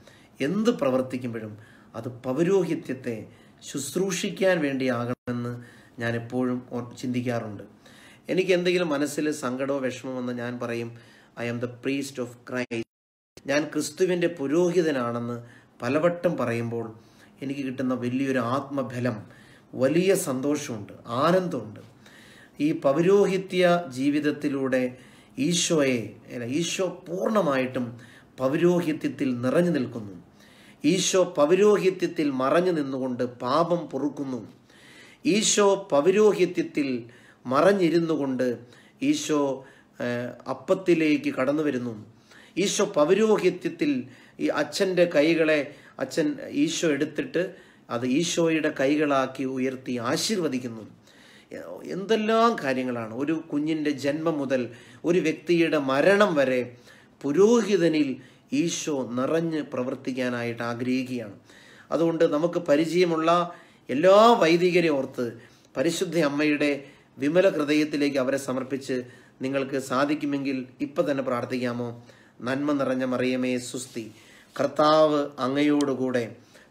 എന്ത് പ്രവർത്തിക്കുമ്പോഴും അത് പൗരോഹിത്യത്തെ ശുശ്രൂഷിക്കാൻ വേണ്ടിയാകണമെന്ന് ഞാൻ എപ്പോഴും ചിന്തിക്കാറുണ്ട് എനിക്ക് എന്തെങ്കിലും മനസ്സിൽ സങ്കടമോ വിഷമമോ വന്ന് ഞാൻ പറയും I am the priest of Christ ഞാൻ ക്രിസ്തുവിൻ്റെ പുരോഹിതനാണെന്ന് പലവട്ടം പറയുമ്പോൾ എനിക്ക് കിട്ടുന്ന വലിയൊരു ആത്മബലം വലിയ സന്തോഷമുണ്ട് ആനന്ദമുണ്ട് ഈ പൗരോഹിത്യ ജീവിതത്തിലൂടെ ഈശോയെ ഈശോ പൂർണ്ണമായിട്ടും പൗരോഹിത്യത്തിൽ നിറഞ്ഞു നിൽക്കുന്നു ഈശോ പൗരോഹിത്യത്തിൽ മറഞ്ഞു നിന്നുകൊണ്ട് പാപം പൊറുക്കുന്നു ഈശോ പൗരോഹിത്യത്തിൽ കൊണ്ട് ഈശോ അപ്പത്തിലേക്ക് കടന്നു വരുന്നു ഈശോ പൗരോഹിത്യത്തിൽ ഈ അച്ഛൻ്റെ കൈകളെ അച്ഛൻ ഈശോ എടുത്തിട്ട് അത് ഈശോയുടെ കൈകളാക്കി ഉയർത്തി ആശീർവദിക്കുന്നു എന്തെല്ലാം കാര്യങ്ങളാണ് ഒരു കുഞ്ഞിൻ്റെ ജന്മം മുതൽ ഒരു വ്യക്തിയുടെ മരണം വരെ പുരോഹിതനിൽ ഈശോ നിറഞ്ഞ് പ്രവർത്തിക്കാനായിട്ട് ആഗ്രഹിക്കുകയാണ് അതുകൊണ്ട് നമുക്ക് പരിചയമുള്ള എല്ലാ വൈദികരെ ഓർത്ത് പരിശുദ്ധ അമ്മയുടെ വിമല ഹൃദയത്തിലേക്ക് അവരെ സമർപ്പിച്ച് നിങ്ങൾക്ക് സാധിക്കുമെങ്കിൽ ഇപ്പം തന്നെ പ്രാർത്ഥിക്കാമോ നന്മ നിറഞ്ഞ മറിയമേ സുസ്തി കർത്താവ് അങ്ങയോടുകൂടെ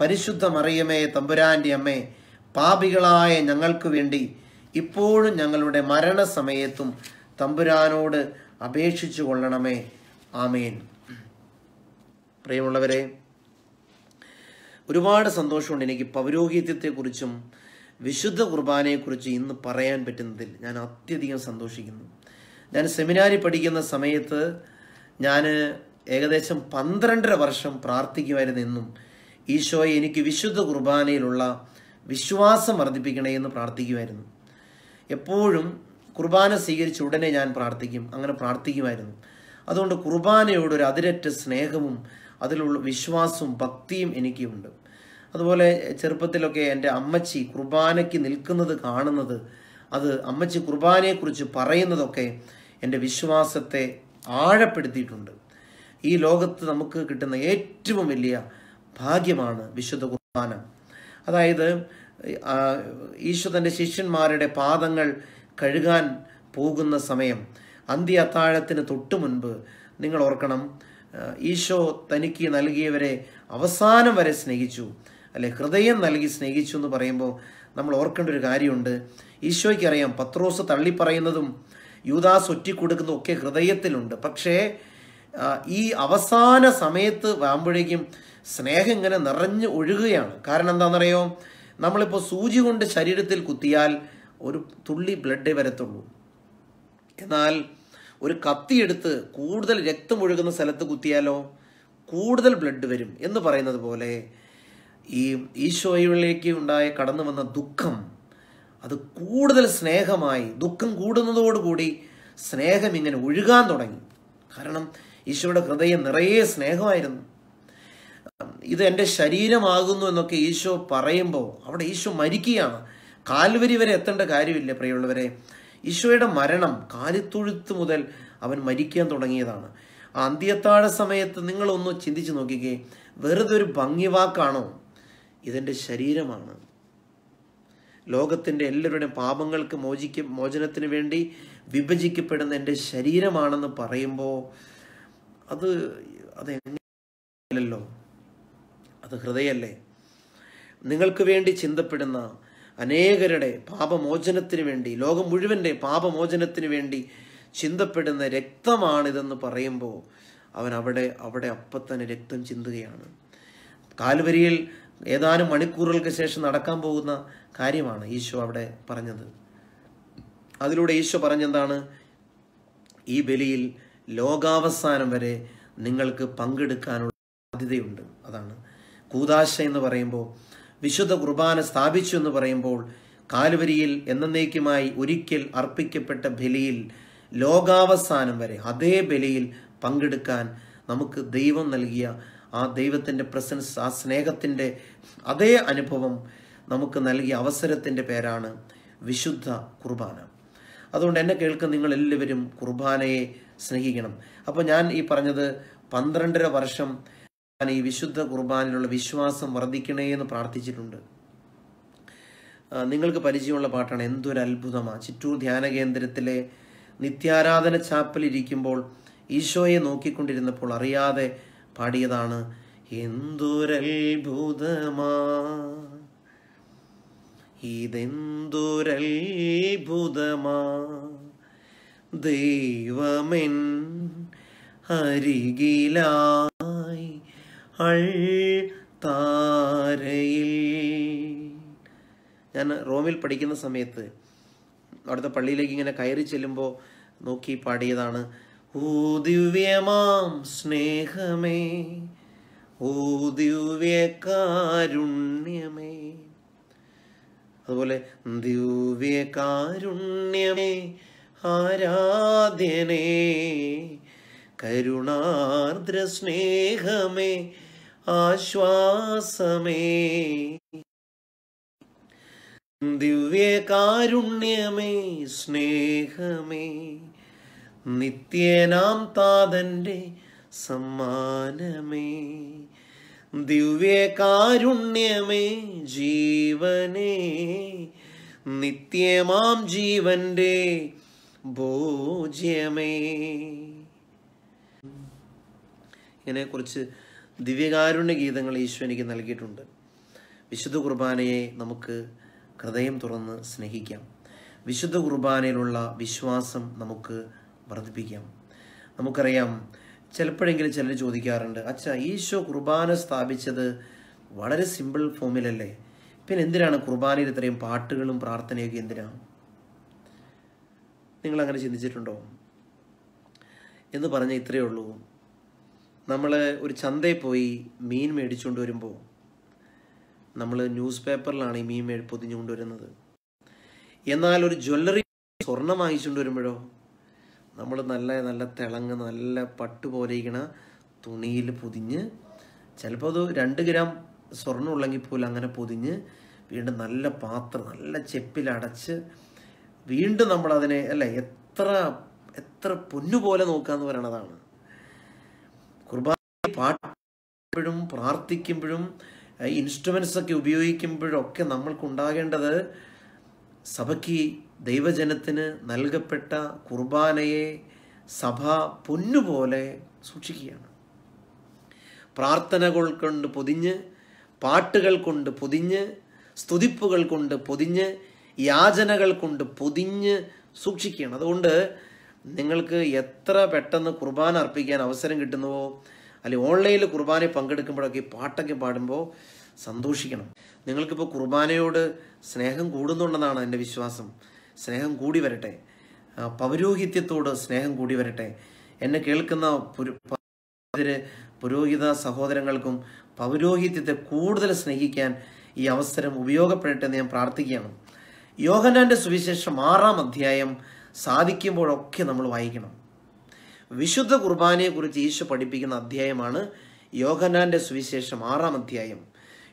പരിശുദ്ധ മറിയമേ തമ്പുരാൻ്റെ അമ്മേ പാപികളായ ഞങ്ങൾക്ക് വേണ്ടി ഇപ്പോഴും ഞങ്ങളുടെ മരണസമയത്തും തമ്പുരാനോട് അപേക്ഷിച്ചു കൊള്ളണമേ ആമേൻ പ്രിയമുള്ളവരെ ഒരുപാട് സന്തോഷമുണ്ട് എനിക്ക് പൗരോഹിത്യത്തെക്കുറിച്ചും വിശുദ്ധ കുർബാനയെക്കുറിച്ച് ഇന്ന് പറയാൻ പറ്റുന്നതിൽ ഞാൻ അത്യധികം സന്തോഷിക്കുന്നു ഞാൻ സെമിനാരി പഠിക്കുന്ന സമയത്ത് ഞാൻ ഏകദേശം പന്ത്രണ്ടര വർഷം പ്രാർത്ഥിക്കുമായിരുന്നു എന്നും ഈശോയെ എനിക്ക് വിശുദ്ധ കുർബാനയിലുള്ള വിശ്വാസം വർദ്ധിപ്പിക്കണേ എന്ന് പ്രാർത്ഥിക്കുമായിരുന്നു എപ്പോഴും കുർബാന സ്വീകരിച്ച ഉടനെ ഞാൻ പ്രാർത്ഥിക്കും അങ്ങനെ പ്രാർത്ഥിക്കുമായിരുന്നു അതുകൊണ്ട് ഒരു അതിരറ്റ സ്നേഹവും അതിലുള്ള വിശ്വാസവും ഭക്തിയും എനിക്കുണ്ട് അതുപോലെ ചെറുപ്പത്തിലൊക്കെ എൻ്റെ അമ്മച്ചി കുർബാനയ്ക്ക് നിൽക്കുന്നത് കാണുന്നത് അത് അമ്മച്ചി കുർബാനയെക്കുറിച്ച് പറയുന്നതൊക്കെ എൻ്റെ വിശ്വാസത്തെ ആഴപ്പെടുത്തിയിട്ടുണ്ട് ഈ ലോകത്ത് നമുക്ക് കിട്ടുന്ന ഏറ്റവും വലിയ ഭാഗ്യമാണ് വിശുദ്ധ കുർബാന അതായത് ഈശ്വരൻ്റെ ശിഷ്യന്മാരുടെ പാദങ്ങൾ കഴുകാൻ പോകുന്ന സമയം അന്ത്യ അത്താഴത്തിന് തൊട്ടു മുൻപ് നിങ്ങൾ ഓർക്കണം ഈശോ തനിക്ക് നൽകിയവരെ അവസാനം വരെ സ്നേഹിച്ചു അല്ലെ ഹൃദയം നൽകി സ്നേഹിച്ചു എന്ന് പറയുമ്പോൾ നമ്മൾ ഓർക്കേണ്ട ഒരു കാര്യമുണ്ട് ഈശോയ്ക്കറിയാം പത്രോസ് തള്ളിപ്പറയുന്നതും യൂദാസ് ഒറ്റിക്കൊടുക്കുന്നതും ഒക്കെ ഹൃദയത്തിലുണ്ട് പക്ഷേ ഈ അവസാന സമയത്ത് വാമ്പഴേക്കും സ്നേഹം ഇങ്ങനെ നിറഞ്ഞു ഒഴുകുകയാണ് കാരണം എന്താണെന്നറിയോ നമ്മളിപ്പോൾ സൂചി കൊണ്ട് ശരീരത്തിൽ കുത്തിയാൽ ഒരു തുള്ളി ബ്ലഡേ വരത്തുള്ളൂ എന്നാൽ ഒരു കത്തിയെടുത്ത് കൂടുതൽ രക്തം ഒഴുകുന്ന സ്ഥലത്ത് കുത്തിയാലോ കൂടുതൽ ബ്ലഡ് വരും എന്ന് പറയുന്നത് പോലെ ഈ ഈശോയിലേക്ക് ഉണ്ടായ കടന്നു വന്ന ദുഃഖം അത് കൂടുതൽ സ്നേഹമായി ദുഃഖം കൂടുന്നതോടുകൂടി സ്നേഹം ഇങ്ങനെ ഒഴുകാൻ തുടങ്ങി കാരണം ഈശോയുടെ ഹൃദയം നിറയെ സ്നേഹമായിരുന്നു ഇത് എൻ്റെ ശരീരമാകുന്നു എന്നൊക്കെ ഈശോ പറയുമ്പോൾ അവിടെ ഈശോ മരിക്കുകയാണ് കാൽവരി വരെ എത്തേണ്ട കാര്യമില്ല പ്രിയമുള്ളവരെ ഈശോയുടെ മരണം കാലിത്തൊഴുത്ത് മുതൽ അവൻ മരിക്കാൻ തുടങ്ങിയതാണ് ആ അന്ത്യത്താഴ സമയത്ത് നിങ്ങളൊന്ന് ചിന്തിച്ച് നോക്കിക്കേ വെറുതെ ഒരു ഭംഗിവാക്കാണോ ഇതെൻ്റെ ശരീരമാണ് ലോകത്തിൻ്റെ എല്ലാവരുടെയും പാപങ്ങൾക്ക് മോചിക്ക മോചനത്തിന് വേണ്ടി വിഭജിക്കപ്പെടുന്ന എൻ്റെ ശരീരമാണെന്ന് പറയുമ്പോൾ അത് അതെങ്ങനെയല്ലോ അത് ഹൃദയല്ലേ നിങ്ങൾക്ക് വേണ്ടി ചിന്തപ്പെടുന്ന അനേകരുടെ പാപമോചനത്തിന് വേണ്ടി ലോകം മുഴുവൻ്റെ പാപമോചനത്തിന് വേണ്ടി ചിന്തപ്പെടുന്ന രക്തമാണിതെന്ന് പറയുമ്പോൾ അവൻ അവിടെ അവിടെ അപ്പത്തന്നെ രക്തം ചിന്തുകയാണ് കാൽവരിയിൽ ഏതാനും മണിക്കൂറുകൾക്ക് ശേഷം നടക്കാൻ പോകുന്ന കാര്യമാണ് ഈശോ അവിടെ പറഞ്ഞത് അതിലൂടെ ഈശോ പറഞ്ഞെന്താണ് ഈ ബലിയിൽ ലോകാവസാനം വരെ നിങ്ങൾക്ക് പങ്കെടുക്കാനുള്ള സാധ്യതയുണ്ട് അതാണ് കൂതാശ എന്ന് പറയുമ്പോൾ വിശുദ്ധ കുർബാന സ്ഥാപിച്ചു എന്ന് പറയുമ്പോൾ കാലുവരിയിൽ എന്നേക്കുമായി ഒരിക്കൽ അർപ്പിക്കപ്പെട്ട ബലിയിൽ ലോകാവസാനം വരെ അതേ ബലിയിൽ പങ്കെടുക്കാൻ നമുക്ക് ദൈവം നൽകിയ ആ ദൈവത്തിൻ്റെ പ്രസൻസ് ആ സ്നേഹത്തിൻ്റെ അതേ അനുഭവം നമുക്ക് നൽകിയ അവസരത്തിൻ്റെ പേരാണ് വിശുദ്ധ കുർബാന അതുകൊണ്ട് എന്നെ കേൾക്കുന്ന നിങ്ങൾ എല്ലാവരും കുർബാനയെ സ്നേഹിക്കണം അപ്പോൾ ഞാൻ ഈ പറഞ്ഞത് പന്ത്രണ്ടര വർഷം ഈ വിശുദ്ധ കുർബാനിലുള്ള വിശ്വാസം വർദ്ധിക്കണേ എന്ന് പ്രാർത്ഥിച്ചിട്ടുണ്ട് നിങ്ങൾക്ക് പരിചയമുള്ള പാട്ടാണ് എന്തൊരു അത്ഭുതമാണ് ചിറ്റൂർ ധ്യാന കേന്ദ്രത്തിലെ നിത്യാരാധന ചാപ്പലിരിക്കുമ്പോൾ ഈശോയെ നോക്കിക്കൊണ്ടിരുന്നപ്പോൾ അറിയാതെ പാടിയതാണ് എന്തൊരത്ഭുതമാ ഇതെന്തൊരത്ഭുതമാ ദൈവമെൻ അരികിലായി താരയിൽ ഞാൻ റോമിൽ പഠിക്കുന്ന സമയത്ത് അവിടുത്തെ പള്ളിയിലേക്ക് ഇങ്ങനെ കയറി ചെല്ലുമ്പോൾ നോക്കി പാടിയതാണ് ഓ ദിവ്യമാം സ്നേഹമേ ഓ ദിവ്യകാരുണ്യമേ അതുപോലെ ദിവ്യകാരുണ്യമേ ആരാധ്യനേ കരുണാർദ്ര സ്നേഹമേ ആശ്വാസമേ ദിവ്യകാരുണ്യമേ സ്നേഹമേ നിത്യനാം താതന്റെ സമ്മാനമേ ദിവ്യകാരുണ്യമേ ജീവനേ നിത്യമാം ജീവന്റെ ഭോജ്യമേ ഇങ്ങനെ കുറിച്ച് ദിവ്യകാരുണ്യ ഗീതങ്ങൾ ഈശോ എനിക്ക് നൽകിയിട്ടുണ്ട് വിശുദ്ധ കുർബാനയെ നമുക്ക് ഹൃദയം തുറന്ന് സ്നേഹിക്കാം വിശുദ്ധ കുർബാനയിലുള്ള വിശ്വാസം നമുക്ക് വർദ്ധിപ്പിക്കാം നമുക്കറിയാം ചിലപ്പോഴെങ്കിലും ചിലർ ചോദിക്കാറുണ്ട് അച്ഛാ ഈശോ കുർബാന സ്ഥാപിച്ചത് വളരെ സിമ്പിൾ ഫോമിലല്ലേ പിന്നെ എന്തിനാണ് കുർബാനയിൽ ഇത്രയും പാട്ടുകളും പ്രാർത്ഥനയൊക്കെ എന്തിനാണ് അങ്ങനെ ചിന്തിച്ചിട്ടുണ്ടോ എന്ന് പറഞ്ഞ ഇത്രയേ ഉള്ളൂ നമ്മൾ ഒരു ചന്തയിൽ പോയി മീൻ മേടിച്ചുകൊണ്ട് വരുമ്പോൾ നമ്മൾ ന്യൂസ് പേപ്പറിലാണ് ഈ മീൻ പൊതിഞ്ഞുകൊണ്ട് വരുന്നത് എന്നാൽ ഒരു ജ്വല്ലറി സ്വർണം വാങ്ങിച്ചുകൊണ്ട് വരുമ്പോഴോ നമ്മൾ നല്ല നല്ല തിളങ്ങ് നല്ല പട്ട് പോലെ ഇരിക്കണ തുണിയിൽ പൊതിഞ്ഞ് ചിലപ്പോൾ അത് രണ്ട് ഗ്രാം സ്വർണ്ണം ഉള്ളെങ്കിൽ പോലും അങ്ങനെ പൊതിഞ്ഞ് വീണ്ടും നല്ല പാത്രം നല്ല ചെപ്പിലടച്ച് വീണ്ടും നമ്മളതിനെ അല്ലേ എത്ര എത്ര പൊന്നുപോലെ നോക്കുക എന്ന് പറയണതാണ് പാട്ടുമ്പോഴും പ്രാർത്ഥിക്കുമ്പോഴും ഒക്കെ ഉപയോഗിക്കുമ്പോഴും ഒക്കെ നമ്മൾക്കുണ്ടാകേണ്ടത് സഭയ്ക്ക് ദൈവജനത്തിന് നൽകപ്പെട്ട കുർബാനയെ സഭ പൊന്നുപോലെ സൂക്ഷിക്കുകയാണ് പ്രാർത്ഥനകൾ കൊണ്ട് പൊതിഞ്ഞ് പാട്ടുകൾ കൊണ്ട് പൊതിഞ്ഞ് സ്തുതിപ്പുകൾ കൊണ്ട് പൊതിഞ്ഞ് യാചനകൾ കൊണ്ട് പൊതിഞ്ഞ് സൂക്ഷിക്കുകയാണ് അതുകൊണ്ട് നിങ്ങൾക്ക് എത്ര പെട്ടെന്ന് കുർബാന അർപ്പിക്കാൻ അവസരം കിട്ടുന്നുവോ അല്ലെങ്കിൽ ഓൺലൈനിൽ കുർബാന പങ്കെടുക്കുമ്പോഴൊക്കെ പാട്ടൊക്കെ പാടുമ്പോൾ സന്തോഷിക്കണം നിങ്ങൾക്കിപ്പോൾ കുർബാനയോട് സ്നേഹം കൂടുന്നുണ്ടെന്നാണ് എൻ്റെ വിശ്വാസം സ്നേഹം കൂടി വരട്ടെ പൗരോഹിത്യത്തോട് സ്നേഹം കൂടി വരട്ടെ എന്നെ കേൾക്കുന്ന പുരോഹിത സഹോദരങ്ങൾക്കും പൗരോഹിത്യത്തെ കൂടുതൽ സ്നേഹിക്കാൻ ഈ അവസരം ഉപയോഗപ്പെടട്ടെ എന്ന് ഞാൻ പ്രാർത്ഥിക്കുകയാണ് യോഹനാന്റെ സുവിശേഷം ആറാം അധ്യായം സാധിക്കുമ്പോഴൊക്കെ നമ്മൾ വായിക്കണം വിശുദ്ധ കുർബാനയെക്കുറിച്ച് ഈശോ പഠിപ്പിക്കുന്ന അധ്യായമാണ് യോഹനാൻ്റെ സുവിശേഷം ആറാം അധ്യായം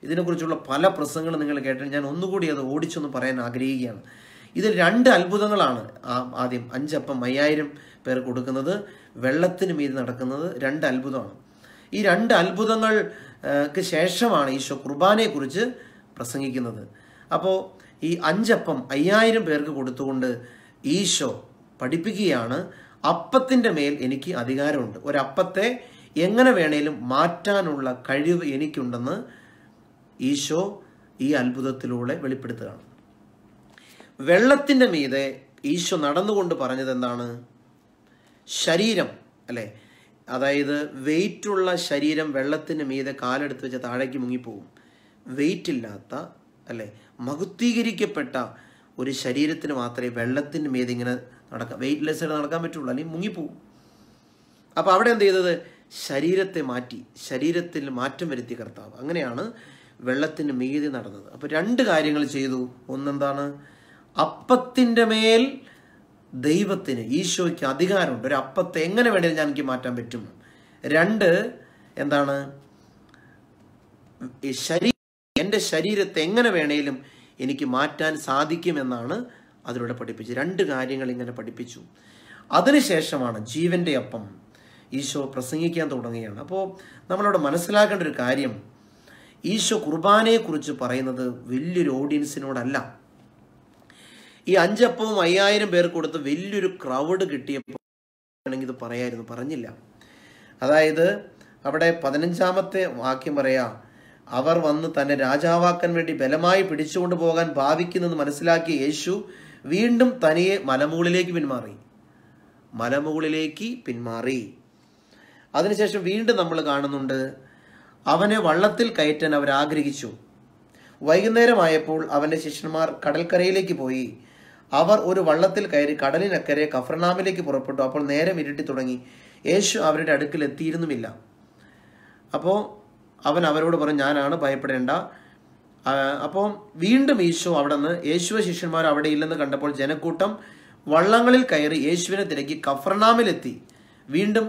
ഇതിനെക്കുറിച്ചുള്ള പല പ്രസംഗങ്ങളും നിങ്ങൾ കേട്ടിട്ട് ഞാൻ ഒന്നുകൂടി അത് ഓടിച്ചൊന്ന് പറയാൻ ആഗ്രഹിക്കുകയാണ് ഇതിൽ രണ്ട് അത്ഭുതങ്ങളാണ് ആദ്യം അഞ്ചപ്പം അയ്യായിരം പേർ കൊടുക്കുന്നത് വെള്ളത്തിന് മീതി നടക്കുന്നത് രണ്ട് അത്ഭുതമാണ് ഈ രണ്ട് അത്ഭുതങ്ങൾക്ക് ശേഷമാണ് ഈശോ കുർബാനയെക്കുറിച്ച് പ്രസംഗിക്കുന്നത് അപ്പോൾ ഈ അഞ്ചപ്പം അയ്യായിരം പേർക്ക് കൊടുത്തുകൊണ്ട് ഈശോ പഠിപ്പിക്കുകയാണ് അപ്പത്തിൻ്റെ മേൽ എനിക്ക് അധികാരമുണ്ട് ഒരപ്പത്തെ എങ്ങനെ വേണേലും മാറ്റാനുള്ള കഴിവ് എനിക്കുണ്ടെന്ന് ഈശോ ഈ അത്ഭുതത്തിലൂടെ വെളിപ്പെടുത്തുകയാണ് വെള്ളത്തിൻ്റെ മീതെ ഈശോ നടന്നുകൊണ്ട് പറഞ്ഞത് എന്താണ് ശരീരം അല്ലേ അതായത് വെയിറ്റുള്ള ശരീരം വെള്ളത്തിൻ്റെ മീതെ കാലെടുത്ത് വെച്ച് താഴേക്ക് മുങ്ങിപ്പോകും വെയിറ്റില്ലാത്ത അല്ലേ മകുത്തീകരിക്കപ്പെട്ട ഒരു ശരീരത്തിന് മാത്രമേ വെള്ളത്തിൻ്റെ മീതെ ഇങ്ങനെ നടക്കാം വെയിറ്റ് ലെസ് ആയിട്ട് നടക്കാൻ പറ്റുള്ളൂ അല്ലെങ്കിൽ മുങ്ങിപ്പോവും അപ്പോൾ അവിടെ എന്ത് ചെയ്തത് ശരീരത്തെ മാറ്റി ശരീരത്തിൽ മാറ്റം വരുത്തി കർത്താവ് അങ്ങനെയാണ് വെള്ളത്തിന് മീതി നടന്നത് അപ്പോൾ രണ്ട് കാര്യങ്ങൾ ചെയ്തു ഒന്നെന്താണ് അപ്പത്തിൻ്റെ മേൽ ദൈവത്തിന് ഈശോയ്ക്ക് അധികാരമുണ്ട് ഒരു അപ്പത്തെ എങ്ങനെ വേണേലും ഞാൻ എനിക്ക് മാറ്റാൻ പറ്റും രണ്ട് എന്താണ് ശരീരം എൻ്റെ ശരീരത്തെ എങ്ങനെ വേണേലും എനിക്ക് മാറ്റാൻ സാധിക്കുമെന്നാണ് അതിലൂടെ പഠിപ്പിച്ചു രണ്ട് കാര്യങ്ങൾ ഇങ്ങനെ പഠിപ്പിച്ചു അതിനുശേഷമാണ് ജീവൻ്റെ അപ്പം ഈശോ പ്രസംഗിക്കാൻ തുടങ്ങുകയാണ് അപ്പോൾ നമ്മളവിടെ മനസ്സിലാക്കേണ്ട ഒരു കാര്യം ഈശോ കുർബാനയെക്കുറിച്ച് പറയുന്നത് വലിയൊരു ഓഡിയൻസിനോടല്ല ഈ അഞ്ചപ്പവും അയ്യായിരം പേർ കൊടുത്ത് വലിയൊരു ക്രൗഡ് കിട്ടിയപ്പോൾ ആണെങ്കിൽ ഇത് പറയായിരുന്നു പറഞ്ഞില്ല അതായത് അവിടെ പതിനഞ്ചാമത്തെ വാക്യം പറയാം അവർ വന്ന് തന്നെ രാജാവാക്കാൻ വേണ്ടി ബലമായി പിടിച്ചുകൊണ്ട് പോകാൻ ഭാവിക്കുന്നെന്ന് മനസ്സിലാക്കിയ യേശു വീണ്ടും തനിയെ മലമുകളിലേക്ക് പിന്മാറി മലമുകളിലേക്ക് പിന്മാറി അതിനുശേഷം വീണ്ടും നമ്മൾ കാണുന്നുണ്ട് അവനെ വള്ളത്തിൽ കയറ്റാൻ അവർ ആഗ്രഹിച്ചു വൈകുന്നേരമായപ്പോൾ അവൻ്റെ ശിഷ്യന്മാർ കടൽക്കരയിലേക്ക് പോയി അവർ ഒരു വള്ളത്തിൽ കയറി കടലിനക്കരെ കഫർനാമിലേക്ക് പുറപ്പെട്ടു അപ്പോൾ നേരം ഇരുട്ടി തുടങ്ങി യേശു അവരുടെ അടുക്കൽ എത്തിയിരുന്നുമില്ല അപ്പോൾ അവൻ അവരോട് പറഞ്ഞു ഞാനാണ് ഭയപ്പെടേണ്ട അപ്പോൾ വീണ്ടും യേശു അവിടെ നിന്ന് യേശുവ ശിഷ്യന്മാർ അവിടെ ഇല്ലെന്ന് കണ്ടപ്പോൾ ജനക്കൂട്ടം വള്ളങ്ങളിൽ കയറി യേശുവിനെ തിരക്കി കഫർനാമിലെത്തി വീണ്ടും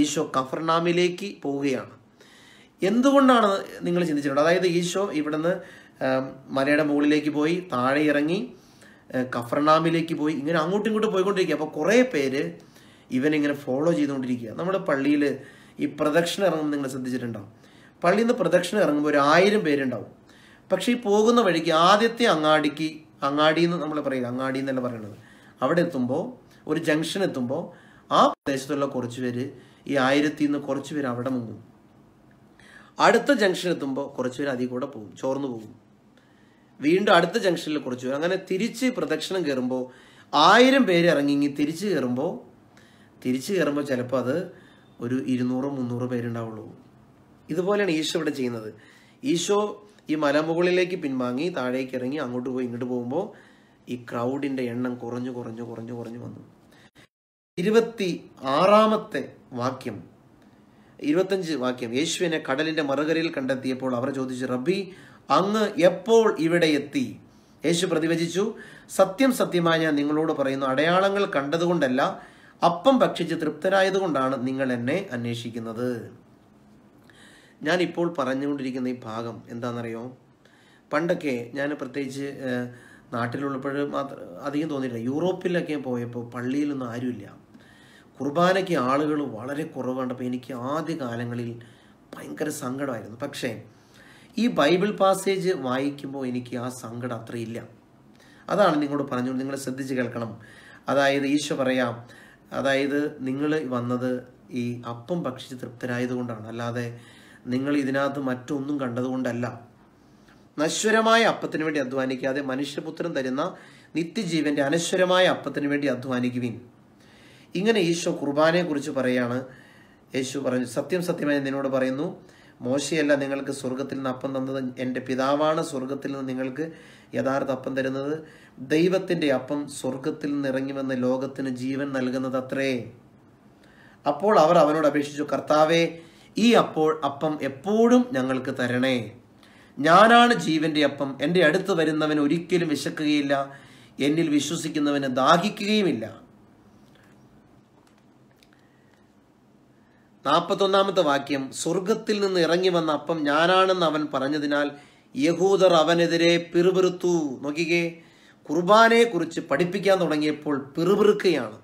ഈശോ കഫർനാമിലേക്ക് പോവുകയാണ് എന്തുകൊണ്ടാണ് നിങ്ങൾ ചിന്തിച്ചിട്ടുണ്ട് അതായത് ഈശോ ഇവിടുന്ന് മലയുടെ മുകളിലേക്ക് പോയി താഴെ ഇറങ്ങി കഫർനാമിലേക്ക് പോയി ഇങ്ങനെ അങ്ങോട്ടും ഇങ്ങോട്ടും പോയിക്കൊണ്ടിരിക്കുക അപ്പോൾ കുറേ പേര് ഇവനിങ്ങനെ ഫോളോ ചെയ്തുകൊണ്ടിരിക്കുക നമ്മുടെ പള്ളിയിൽ ഈ പ്രദക്ഷിണ ഇറങ്ങുന്നത് നിങ്ങൾ ശ്രദ്ധിച്ചിട്ടുണ്ടാവും പള്ളിയിൽ നിന്ന് പ്രദക്ഷിണം ഇറങ്ങുമ്പോൾ ഒരു ആയിരം പേരുണ്ടാവും പക്ഷേ ഈ പോകുന്ന വഴിക്ക് ആദ്യത്തെ അങ്ങാടിക്ക് അങ്ങാടി എന്ന് നമ്മൾ പറയുക അങ്ങാടി എന്നല്ല പറയുന്നത് അവിടെ എത്തുമ്പോൾ ഒരു ജംഗ്ഷൻ എത്തുമ്പോൾ ആ പ്രദേശത്തുള്ള കുറച്ച് പേര് ഈ ആയിരത്തിൽ നിന്ന് കുറച്ച് പേര് അവിടെ മുങ്ങും അടുത്ത ജംഗ്ഷൻ എത്തുമ്പോൾ കുറച്ച് പേര് അതിൽ കൂടെ പോകും ചോർന്നു പോകും വീണ്ടും അടുത്ത ജംഗ്ഷനിൽ കുറച്ച് പേര് അങ്ങനെ തിരിച്ച് പ്രദക്ഷിണം കയറുമ്പോൾ ആയിരം പേര് ഇറങ്ങിങ്ങി തിരിച്ച് കയറുമ്പോൾ തിരിച്ച് കയറുമ്പോൾ ചിലപ്പോൾ അത് ഒരു ഇരുന്നൂറോ മുന്നൂറോ പേരുണ്ടാവുള്ളൂ ഇതുപോലെയാണ് ഈശോ ഇവിടെ ചെയ്യുന്നത് ഈശോ ഈ മലമുകളിലേക്ക് പിൻവാങ്ങി താഴേക്ക് ഇറങ്ങി അങ്ങോട്ട് പോയി ഇങ്ങോട്ട് പോകുമ്പോൾ ഈ ക്രൗഡിൻ്റെ എണ്ണം കുറഞ്ഞു കുറഞ്ഞു കുറഞ്ഞു കുറഞ്ഞു വന്നു ഇരുപത്തി ആറാമത്തെ വാക്യം ഇരുപത്തഞ്ച് വാക്യം യേശുവിനെ കടലിൻ്റെ മറുകരയിൽ കണ്ടെത്തിയപ്പോൾ അവർ ചോദിച്ചു റബ്ബി അങ്ങ് എപ്പോൾ ഇവിടെ എത്തി യേശു പ്രതിവചിച്ചു സത്യം സത്യമായി ഞാൻ നിങ്ങളോട് പറയുന്നു അടയാളങ്ങൾ കണ്ടതുകൊണ്ടല്ല അപ്പം ഭക്ഷിച്ച് തൃപ്തരായതുകൊണ്ടാണ് നിങ്ങൾ എന്നെ അന്വേഷിക്കുന്നത് ഞാനിപ്പോൾ പറഞ്ഞുകൊണ്ടിരിക്കുന്ന ഈ ഭാഗം എന്താണെന്നറിയോ പണ്ടൊക്കെ ഞാൻ പ്രത്യേകിച്ച് നാട്ടിലുള്ളപ്പോൾ മാത്രം അധികം തോന്നിയില്ല യൂറോപ്പിലൊക്കെ പോയപ്പോൾ പള്ളിയിലൊന്നും ആരുമില്ല കുർബാനയ്ക്ക് ആളുകൾ വളരെ കുറവ് കണ്ടപ്പോൾ എനിക്ക് ആദ്യ കാലങ്ങളിൽ ഭയങ്കര സങ്കടമായിരുന്നു പക്ഷേ ഈ ബൈബിൾ പാസേജ് വായിക്കുമ്പോൾ എനിക്ക് ആ സങ്കടം അത്രയില്ല അതാണ് നിങ്ങളോട് പറഞ്ഞുകൊണ്ട് നിങ്ങൾ ശ്രദ്ധിച്ച് കേൾക്കണം അതായത് ഈശോ പറയാം അതായത് നിങ്ങൾ വന്നത് ഈ അപ്പം ഭക്ഷിച്ച് തൃപ്തരായതുകൊണ്ടാണ് അല്ലാതെ നിങ്ങൾ ഇതിനകത്ത് മറ്റൊന്നും കണ്ടതുകൊണ്ടല്ല നശ്വരമായ അപ്പത്തിന് വേണ്ടി അധ്വാനിക്കാതെ മനുഷ്യപുത്രൻ തരുന്ന നിത്യജീവന്റെ അനശ്വരമായ അപ്പത്തിന് വേണ്ടി അധ്വാനിക്കുവിൻ ഇങ്ങനെ ഈശോ കുറിച്ച് പറയാണ് യേശു പറഞ്ഞു സത്യം സത്യമായി നിന്നോട് പറയുന്നു മോശയല്ല നിങ്ങൾക്ക് സ്വർഗത്തിൽ നിന്ന് അപ്പം തന്നത് എൻ്റെ പിതാവാണ് സ്വർഗത്തിൽ നിന്ന് നിങ്ങൾക്ക് യഥാർത്ഥ അപ്പം തരുന്നത് ദൈവത്തിൻ്റെ അപ്പം സ്വർഗത്തിൽ നിന്ന് ഇറങ്ങി വന്ന് ലോകത്തിന് ജീവൻ നൽകുന്നത് അത്രേ അപ്പോൾ അവർ അവനോട് അപേക്ഷിച്ചു കർത്താവെ ഈ അപ്പോൾ അപ്പം എപ്പോഴും ഞങ്ങൾക്ക് തരണേ ഞാനാണ് ജീവന്റെ അപ്പം എൻ്റെ അടുത്ത് വരുന്നവൻ ഒരിക്കലും വിശക്കുകയില്ല എന്നിൽ വിശ്വസിക്കുന്നവന് ദാഹിക്കുകയുമില്ല നാൽപ്പത്തൊന്നാമത്തെ വാക്യം സ്വർഗത്തിൽ നിന്ന് ഇറങ്ങി വന്ന അപ്പം ഞാനാണെന്ന് അവൻ പറഞ്ഞതിനാൽ യഹൂദർ അവനെതിരെ പിറുപിറുത്തു നോക്കിക്കേ കുർബാനയെക്കുറിച്ച് പഠിപ്പിക്കാൻ തുടങ്ങിയപ്പോൾ പിറുപിറുക്കുകയാണ്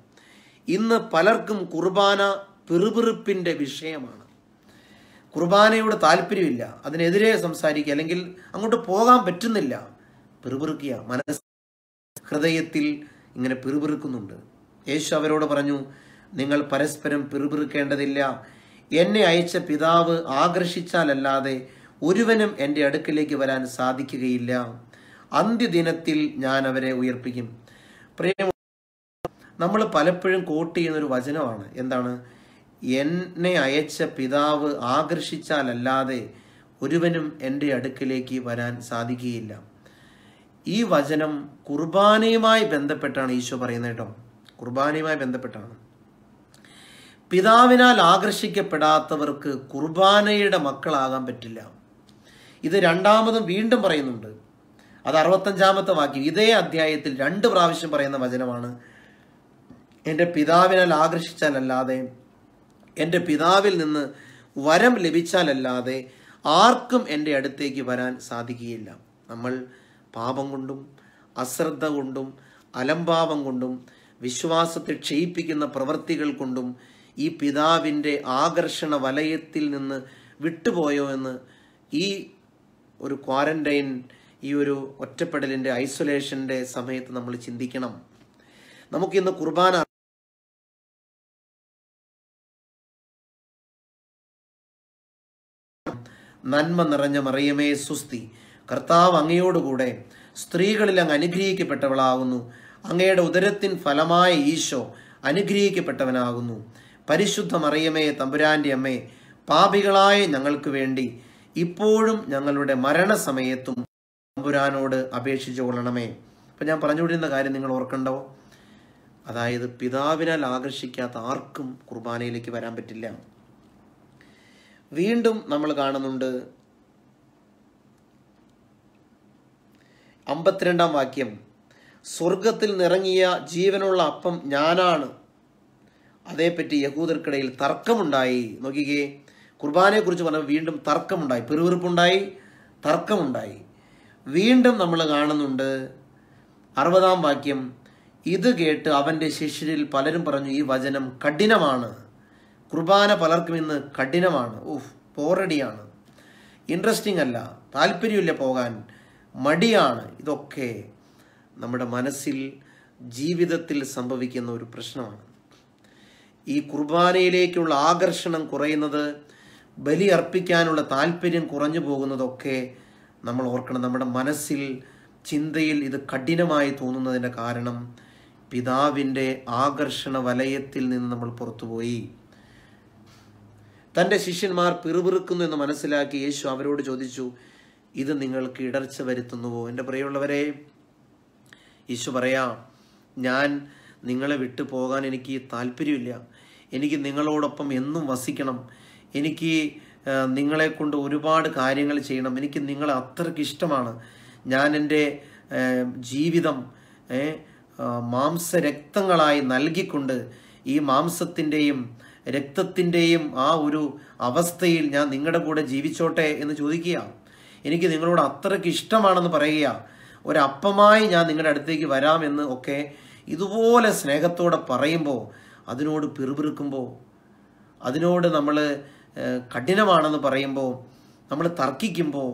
ഇന്ന് പലർക്കും കുർബാന പിറുപിറുപ്പിൻ്റെ വിഷയമാണ് കുർബാനയോട് താല്പര്യമില്ല അതിനെതിരെ സംസാരിക്കുക അല്ലെങ്കിൽ അങ്ങോട്ട് പോകാൻ പറ്റുന്നില്ല പിറുപിറുക്കുക മനസ്സ് ഹൃദയത്തിൽ ഇങ്ങനെ പിറുപിറുക്കുന്നുണ്ട് യേശു അവരോട് പറഞ്ഞു നിങ്ങൾ പരസ്പരം പിറുപിറുക്കേണ്ടതില്ല എന്നെ അയച്ച പിതാവ് ആകർഷിച്ചാലല്ലാതെ ഒരുവനും എൻ്റെ അടുക്കിലേക്ക് വരാൻ സാധിക്കുകയില്ല അന്ത്യദിനത്തിൽ ഞാൻ അവരെ ഉയർപ്പിക്കും പ്രിയ നമ്മൾ പലപ്പോഴും കോട്ട് ചെയ്യുന്നൊരു വചനമാണ് എന്താണ് എന്നെ അയച്ച പിതാവ് ആകർഷിച്ചാലല്ലാതെ ഒരുവനും എൻ്റെ അടുക്കിലേക്ക് വരാൻ സാധിക്കുകയില്ല ഈ വചനം കുർബാനയുമായി ബന്ധപ്പെട്ടാണ് ഈശോ പറയുന്നത് കേട്ടോ കുർബാനയുമായി ബന്ധപ്പെട്ടാണ് പിതാവിനാൽ ആകർഷിക്കപ്പെടാത്തവർക്ക് കുർബാനയുടെ മക്കളാകാൻ പറ്റില്ല ഇത് രണ്ടാമതും വീണ്ടും പറയുന്നുണ്ട് അത് അറുപത്തഞ്ചാമത്തെ വാക്യം ഇതേ അധ്യായത്തിൽ രണ്ട് പ്രാവശ്യം പറയുന്ന വചനമാണ് എൻ്റെ പിതാവിനാൽ ആകർഷിച്ചാലല്ലാതെ എൻ്റെ പിതാവിൽ നിന്ന് വരം ലഭിച്ചാലല്ലാതെ ആർക്കും എൻ്റെ അടുത്തേക്ക് വരാൻ സാധിക്കുകയില്ല നമ്മൾ പാപം കൊണ്ടും അശ്രദ്ധ കൊണ്ടും അലംഭാവം കൊണ്ടും വിശ്വാസത്തെ ക്ഷയിപ്പിക്കുന്ന പ്രവൃത്തികൾ കൊണ്ടും ഈ പിതാവിൻ്റെ ആകർഷണ വലയത്തിൽ നിന്ന് വിട്ടുപോയോ എന്ന് ഈ ഒരു ക്വാറൻറ്റൈൻ ഈ ഒരു ഒറ്റപ്പെടലിൻ്റെ ഐസൊലേഷൻ്റെ സമയത്ത് നമ്മൾ ചിന്തിക്കണം നമുക്കിന്ന് കുർബാന നന്മ നിറഞ്ഞ മറിയമേ സുസ്തി കർത്താവ് അങ്ങയോടുകൂടെ സ്ത്രീകളിൽ അങ്ങ് അനുഗ്രഹിക്കപ്പെട്ടവളാകുന്നു അങ്ങയുടെ ഉദരത്തിൻ ഫലമായ ഈശോ അനുഗ്രഹിക്കപ്പെട്ടവനാകുന്നു പരിശുദ്ധ മറിയമേ തമ്പുരാൻ്റെ അമ്മേ പാപികളായ ഞങ്ങൾക്ക് വേണ്ടി ഇപ്പോഴും ഞങ്ങളുടെ മരണസമയത്തും തമ്പുരാനോട് അപേക്ഷിച്ചു കൊള്ളണമേ അപ്പം ഞാൻ പറഞ്ഞുകൊണ്ടിരുന്ന കാര്യം നിങ്ങൾ ഓർക്കണ്ടോ അതായത് പിതാവിനാൽ ആകർഷിക്കാത്ത ആർക്കും കുർബാനയിലേക്ക് വരാൻ പറ്റില്ല വീണ്ടും നമ്മൾ കാണുന്നുണ്ട് അമ്പത്തിരണ്ടാം വാക്യം സ്വർഗത്തിൽ നിറങ്ങിയ ജീവനുള്ള അപ്പം ഞാനാണ് അതേപ്പറ്റി യഹൂദർക്കിടയിൽ തർക്കമുണ്ടായി നോക്കിക്കേ കുർബാനയെക്കുറിച്ച് പറഞ്ഞാൽ വീണ്ടും തർക്കമുണ്ടായി പെരുവിറുപ്പുണ്ടായി തർക്കമുണ്ടായി വീണ്ടും നമ്മൾ കാണുന്നുണ്ട് അറുപതാം വാക്യം ഇത് കേട്ട് അവൻ്റെ ശിഷ്യരിൽ പലരും പറഞ്ഞു ഈ വചനം കഠിനമാണ് കുർബാന പലർക്കും ഇന്ന് കഠിനമാണ് ഊഫ് പോറടിയാണ് ഇൻട്രസ്റ്റിംഗ് അല്ല താല്പര്യമില്ല പോകാൻ മടിയാണ് ഇതൊക്കെ നമ്മുടെ മനസ്സിൽ ജീവിതത്തിൽ സംഭവിക്കുന്ന ഒരു പ്രശ്നമാണ് ഈ കുർബാനയിലേക്കുള്ള ആകർഷണം കുറയുന്നത് ബലി അർപ്പിക്കാനുള്ള താല്പര്യം കുറഞ്ഞു പോകുന്നതൊക്കെ നമ്മൾ ഓർക്കണം നമ്മുടെ മനസ്സിൽ ചിന്തയിൽ ഇത് കഠിനമായി തോന്നുന്നതിൻ്റെ കാരണം പിതാവിൻ്റെ ആകർഷണ വലയത്തിൽ നിന്ന് നമ്മൾ പുറത്തുപോയി തൻ്റെ ശിഷ്യന്മാർ പിറുപിറുക്കുന്നു എന്ന് മനസ്സിലാക്കി യേശു അവരോട് ചോദിച്ചു ഇത് നിങ്ങൾക്ക് ഇടർച്ച വരുത്തുന്നുവോ എൻ്റെ പ്രിയമുള്ളവരെ യേശു പറയാം ഞാൻ നിങ്ങളെ വിട്ടു പോകാൻ എനിക്ക് താല്പര്യമില്ല എനിക്ക് നിങ്ങളോടൊപ്പം എന്നും വസിക്കണം എനിക്ക് നിങ്ങളെ കൊണ്ട് ഒരുപാട് കാര്യങ്ങൾ ചെയ്യണം എനിക്ക് നിങ്ങളെ അത്രയ്ക്ക് ഇഷ്ടമാണ് ഞാൻ എൻ്റെ ജീവിതം മാംസരക്തങ്ങളായി നൽകിക്കൊണ്ട് ഈ മാംസത്തിൻ്റെയും രക്തത്തിൻ്റെയും ആ ഒരു അവസ്ഥയിൽ ഞാൻ നിങ്ങളുടെ കൂടെ ജീവിച്ചോട്ടെ എന്ന് ചോദിക്കുക എനിക്ക് നിങ്ങളോട് അത്രയ്ക്ക് ഇഷ്ടമാണെന്ന് പറയുക ഒരപ്പമായി ഞാൻ നിങ്ങളുടെ അടുത്തേക്ക് വരാമെന്ന് ഒക്കെ ഇതുപോലെ സ്നേഹത്തോടെ പറയുമ്പോൾ അതിനോട് പിറുപിറുക്കുമ്പോൾ അതിനോട് നമ്മൾ കഠിനമാണെന്ന് പറയുമ്പോൾ നമ്മൾ തർക്കിക്കുമ്പോൾ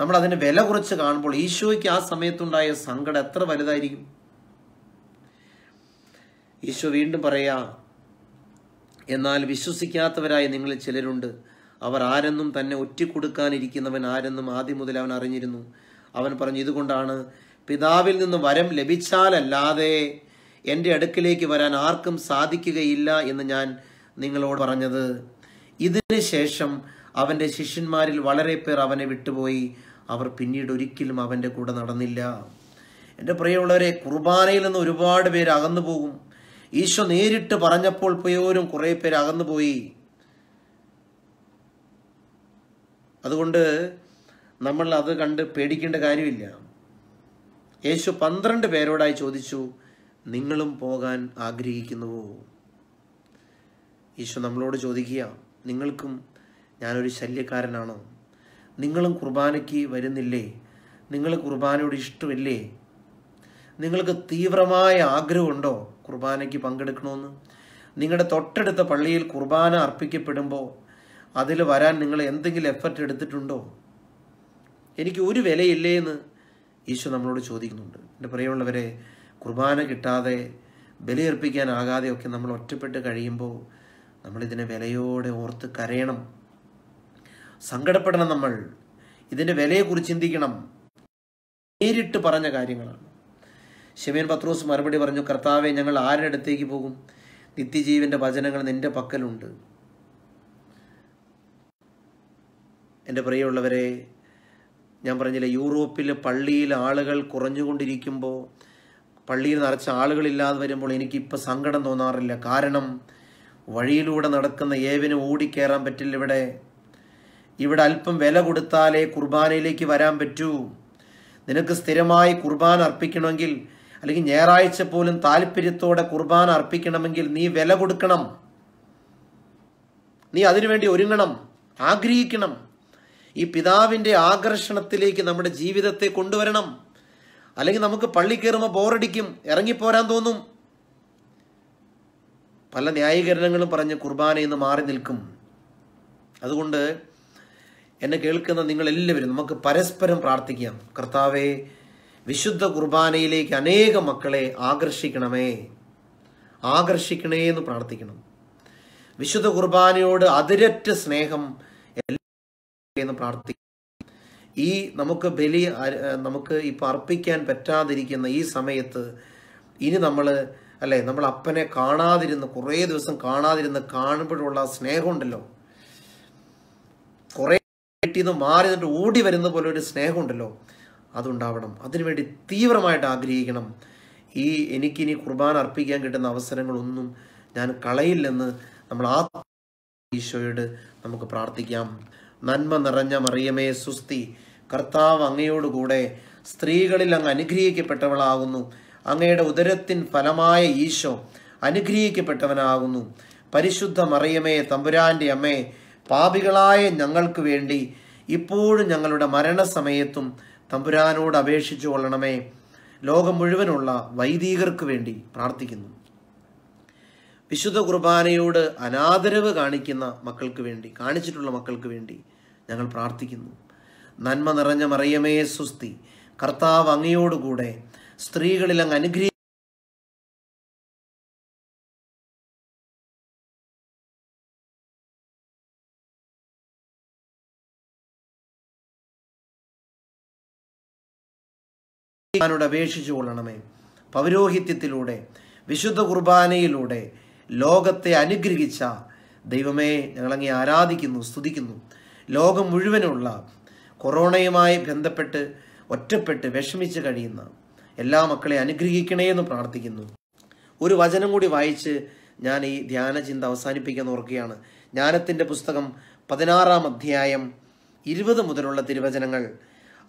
നമ്മൾ അതിന് വില കുറച്ച് കാണുമ്പോൾ ഈശോയ്ക്ക് ആ സമയത്തുണ്ടായ സങ്കടം എത്ര വലുതായിരിക്കും ഈശോ വീണ്ടും പറയാ എന്നാൽ വിശ്വസിക്കാത്തവരായ നിങ്ങളിൽ ചിലരുണ്ട് അവർ ആരെന്നും തന്നെ ഒറ്റിക്കൊടുക്കാനിരിക്കുന്നവൻ ആരെന്നും ആദ്യം മുതൽ അവൻ അറിഞ്ഞിരുന്നു അവൻ പറഞ്ഞു ഇതുകൊണ്ടാണ് പിതാവിൽ നിന്ന് വരം ലഭിച്ചാലല്ലാതെ എൻ്റെ അടുക്കിലേക്ക് വരാൻ ആർക്കും സാധിക്കുകയില്ല എന്ന് ഞാൻ നിങ്ങളോട് പറഞ്ഞത് ഇതിന് ശേഷം അവൻ്റെ ശിഷ്യന്മാരിൽ വളരെ പേർ അവനെ വിട്ടുപോയി അവർ പിന്നീട് ഒരിക്കലും അവൻ്റെ കൂടെ നടന്നില്ല എൻ്റെ പ്രിയമുള്ളവരെ കുർബാനയിൽ നിന്ന് ഒരുപാട് പേര് അകന്നു പോകും ഈശോ നേരിട്ട് പറഞ്ഞപ്പോൾ പോയോരും കുറേ പേര് അകന്നുപോയി അതുകൊണ്ട് നമ്മൾ അത് കണ്ട് പേടിക്കേണ്ട കാര്യമില്ല യേശു പന്ത്രണ്ട് പേരോടായി ചോദിച്ചു നിങ്ങളും പോകാൻ ആഗ്രഹിക്കുന്നുവോ ഈശോ നമ്മളോട് ചോദിക്കുക നിങ്ങൾക്കും ഞാനൊരു ശല്യക്കാരനാണോ നിങ്ങളും കുർബാനയ്ക്ക് വരുന്നില്ലേ നിങ്ങൾ കുർബാനയോട് ഇഷ്ടമില്ലേ നിങ്ങൾക്ക് തീവ്രമായ ആഗ്രഹമുണ്ടോ കുർബാനയ്ക്ക് പങ്കെടുക്കണമെന്ന് നിങ്ങളുടെ തൊട്ടടുത്ത പള്ളിയിൽ കുർബാന അർപ്പിക്കപ്പെടുമ്പോൾ അതിൽ വരാൻ നിങ്ങൾ എന്തെങ്കിലും എഫർട്ട് എടുത്തിട്ടുണ്ടോ എനിക്ക് ഒരു വിലയില്ലേ എന്ന് ഈശോ നമ്മളോട് ചോദിക്കുന്നുണ്ട് എൻ്റെ പ്രിയമുള്ളവരെ കുർബാന കിട്ടാതെ ഒക്കെ നമ്മൾ ഒറ്റപ്പെട്ട് കഴിയുമ്പോൾ നമ്മളിതിനെ വിലയോടെ ഓർത്ത് കരയണം സങ്കടപ്പെടണം നമ്മൾ ഇതിൻ്റെ വിലയെക്കുറിച്ച് ചിന്തിക്കണം നേരിട്ട് പറഞ്ഞ കാര്യങ്ങളാണ് ഷിമീൻ പത്രോസ് മറുപടി പറഞ്ഞു കർത്താവെ ഞങ്ങൾ ആരുടെ അടുത്തേക്ക് പോകും നിത്യജീവൻ്റെ വചനങ്ങൾ നിൻ്റെ പക്കലുണ്ട് എൻ്റെ പ്രിയമുള്ളവരെ ഞാൻ പറഞ്ഞില്ല യൂറോപ്പിൽ പള്ളിയിൽ ആളുകൾ കുറഞ്ഞുകൊണ്ടിരിക്കുമ്പോൾ പള്ളിയിൽ നിറച്ച ആളുകളില്ലാതെ വരുമ്പോൾ എനിക്കിപ്പോൾ സങ്കടം തോന്നാറില്ല കാരണം വഴിയിലൂടെ നടക്കുന്ന ഏവിന് ഓടിക്കയറാൻ പറ്റില്ല ഇവിടെ ഇവിടെ അല്പം വില കൊടുത്താലേ കുർബാനയിലേക്ക് വരാൻ പറ്റൂ നിനക്ക് സ്ഥിരമായി കുർബാന അർപ്പിക്കണമെങ്കിൽ അല്ലെങ്കിൽ ഞായറാഴ്ച പോലും താല്പര്യത്തോടെ കുർബാന അർപ്പിക്കണമെങ്കിൽ നീ വില കൊടുക്കണം നീ അതിനുവേണ്ടി ഒരുങ്ങണം ആഗ്രഹിക്കണം ഈ പിതാവിൻ്റെ ആകർഷണത്തിലേക്ക് നമ്മുടെ ജീവിതത്തെ കൊണ്ടുവരണം അല്ലെങ്കിൽ നമുക്ക് പള്ളി കയറുമ്പോൾ ബോറടിക്കും ഇറങ്ങിപ്പോരാൻ തോന്നും പല ന്യായീകരണങ്ങളും പറഞ്ഞ് കുർബാന ഇന്ന് മാറി നിൽക്കും അതുകൊണ്ട് എന്നെ കേൾക്കുന്ന നിങ്ങളെല്ലാവരും നമുക്ക് പരസ്പരം പ്രാർത്ഥിക്കാം കർത്താവേ വിശുദ്ധ കുർബാനയിലേക്ക് അനേക മക്കളെ ആകർഷിക്കണമേ ആകർഷിക്കണേ എന്ന് പ്രാർത്ഥിക്കണം വിശുദ്ധ കുർബാനയോട് അതിരറ്റ സ്നേഹം എന്ന് പ്രാർത്ഥിക്കണം ഈ നമുക്ക് ബലി നമുക്ക് ഇപ്പം അർപ്പിക്കാൻ പറ്റാതിരിക്കുന്ന ഈ സമയത്ത് ഇനി നമ്മൾ അല്ലേ നമ്മൾ അപ്പനെ കാണാതിരുന്ന് കുറേ ദിവസം കാണാതിരുന്ന് കാണുമ്പോഴുള്ള സ്നേഹമുണ്ടല്ലോ കുറേ വീട്ടിൽ മാറി നിന്നിട്ട് ഓടി വരുന്ന പോലെ ഒരു സ്നേഹമുണ്ടല്ലോ അതുണ്ടാവണം അതിനുവേണ്ടി തീവ്രമായിട്ട് ആഗ്രഹിക്കണം ഈ എനിക്കിനി കുർബാന അർപ്പിക്കാൻ കിട്ടുന്ന അവസരങ്ങളൊന്നും ഞാൻ കളയില്ലെന്ന് നമ്മൾ ആ ഈശോയോട് നമുക്ക് പ്രാർത്ഥിക്കാം നന്മ നിറഞ്ഞ മറിയമേ സുസ്തി കർത്താവ് അങ്ങയോട് കൂടെ സ്ത്രീകളിൽ അങ്ങ് അനുഗ്രഹിക്കപ്പെട്ടവളാകുന്നു അങ്ങയുടെ ഉദരത്തിൻ ഫലമായ ഈശോ അനുഗ്രഹിക്കപ്പെട്ടവനാകുന്നു പരിശുദ്ധ മറിയമേ തമ്പുരാന്റെ അമ്മേ പാപികളായ ഞങ്ങൾക്ക് വേണ്ടി ഇപ്പോഴും ഞങ്ങളുടെ മരണസമയത്തും തമ്പുരാനോട് അപേക്ഷിച്ചു കൊള്ളണമേ ലോകം മുഴുവനുള്ള വൈദികർക്ക് വേണ്ടി പ്രാർത്ഥിക്കുന്നു വിശുദ്ധ കുർബാനയോട് അനാദരവ് കാണിക്കുന്ന മക്കൾക്ക് വേണ്ടി കാണിച്ചിട്ടുള്ള മക്കൾക്ക് വേണ്ടി ഞങ്ങൾ പ്രാർത്ഥിക്കുന്നു നന്മ നിറഞ്ഞ മറിയമേ സുസ്തി കർത്താവ് അങ്ങയോടുകൂടെ സ്ത്രീകളിൽ അങ്ങ് അനുഗ്രഹി ഞാനോട് അപേക്ഷിച്ചു കൊള്ളണമേ പൗരോഹിത്യത്തിലൂടെ വിശുദ്ധ കുർബാനയിലൂടെ ലോകത്തെ അനുഗ്രഹിച്ച ദൈവമേ ഞങ്ങളങ്ങി ആരാധിക്കുന്നു സ്തുതിക്കുന്നു ലോകം മുഴുവനുള്ള കൊറോണയുമായി ബന്ധപ്പെട്ട് ഒറ്റപ്പെട്ട് വിഷമിച്ച് കഴിയുന്ന എല്ലാ മക്കളെ അനുഗ്രഹിക്കണേ എന്ന് പ്രാർത്ഥിക്കുന്നു ഒരു വചനം കൂടി വായിച്ച് ഞാൻ ഈ ധ്യാന ചിന്ത അവസാനിപ്പിക്കാൻ ഓർക്കുകയാണ് ജ്ഞാനത്തിൻ്റെ പുസ്തകം പതിനാറാം അധ്യായം ഇരുപത് മുതലുള്ള തിരുവചനങ്ങൾ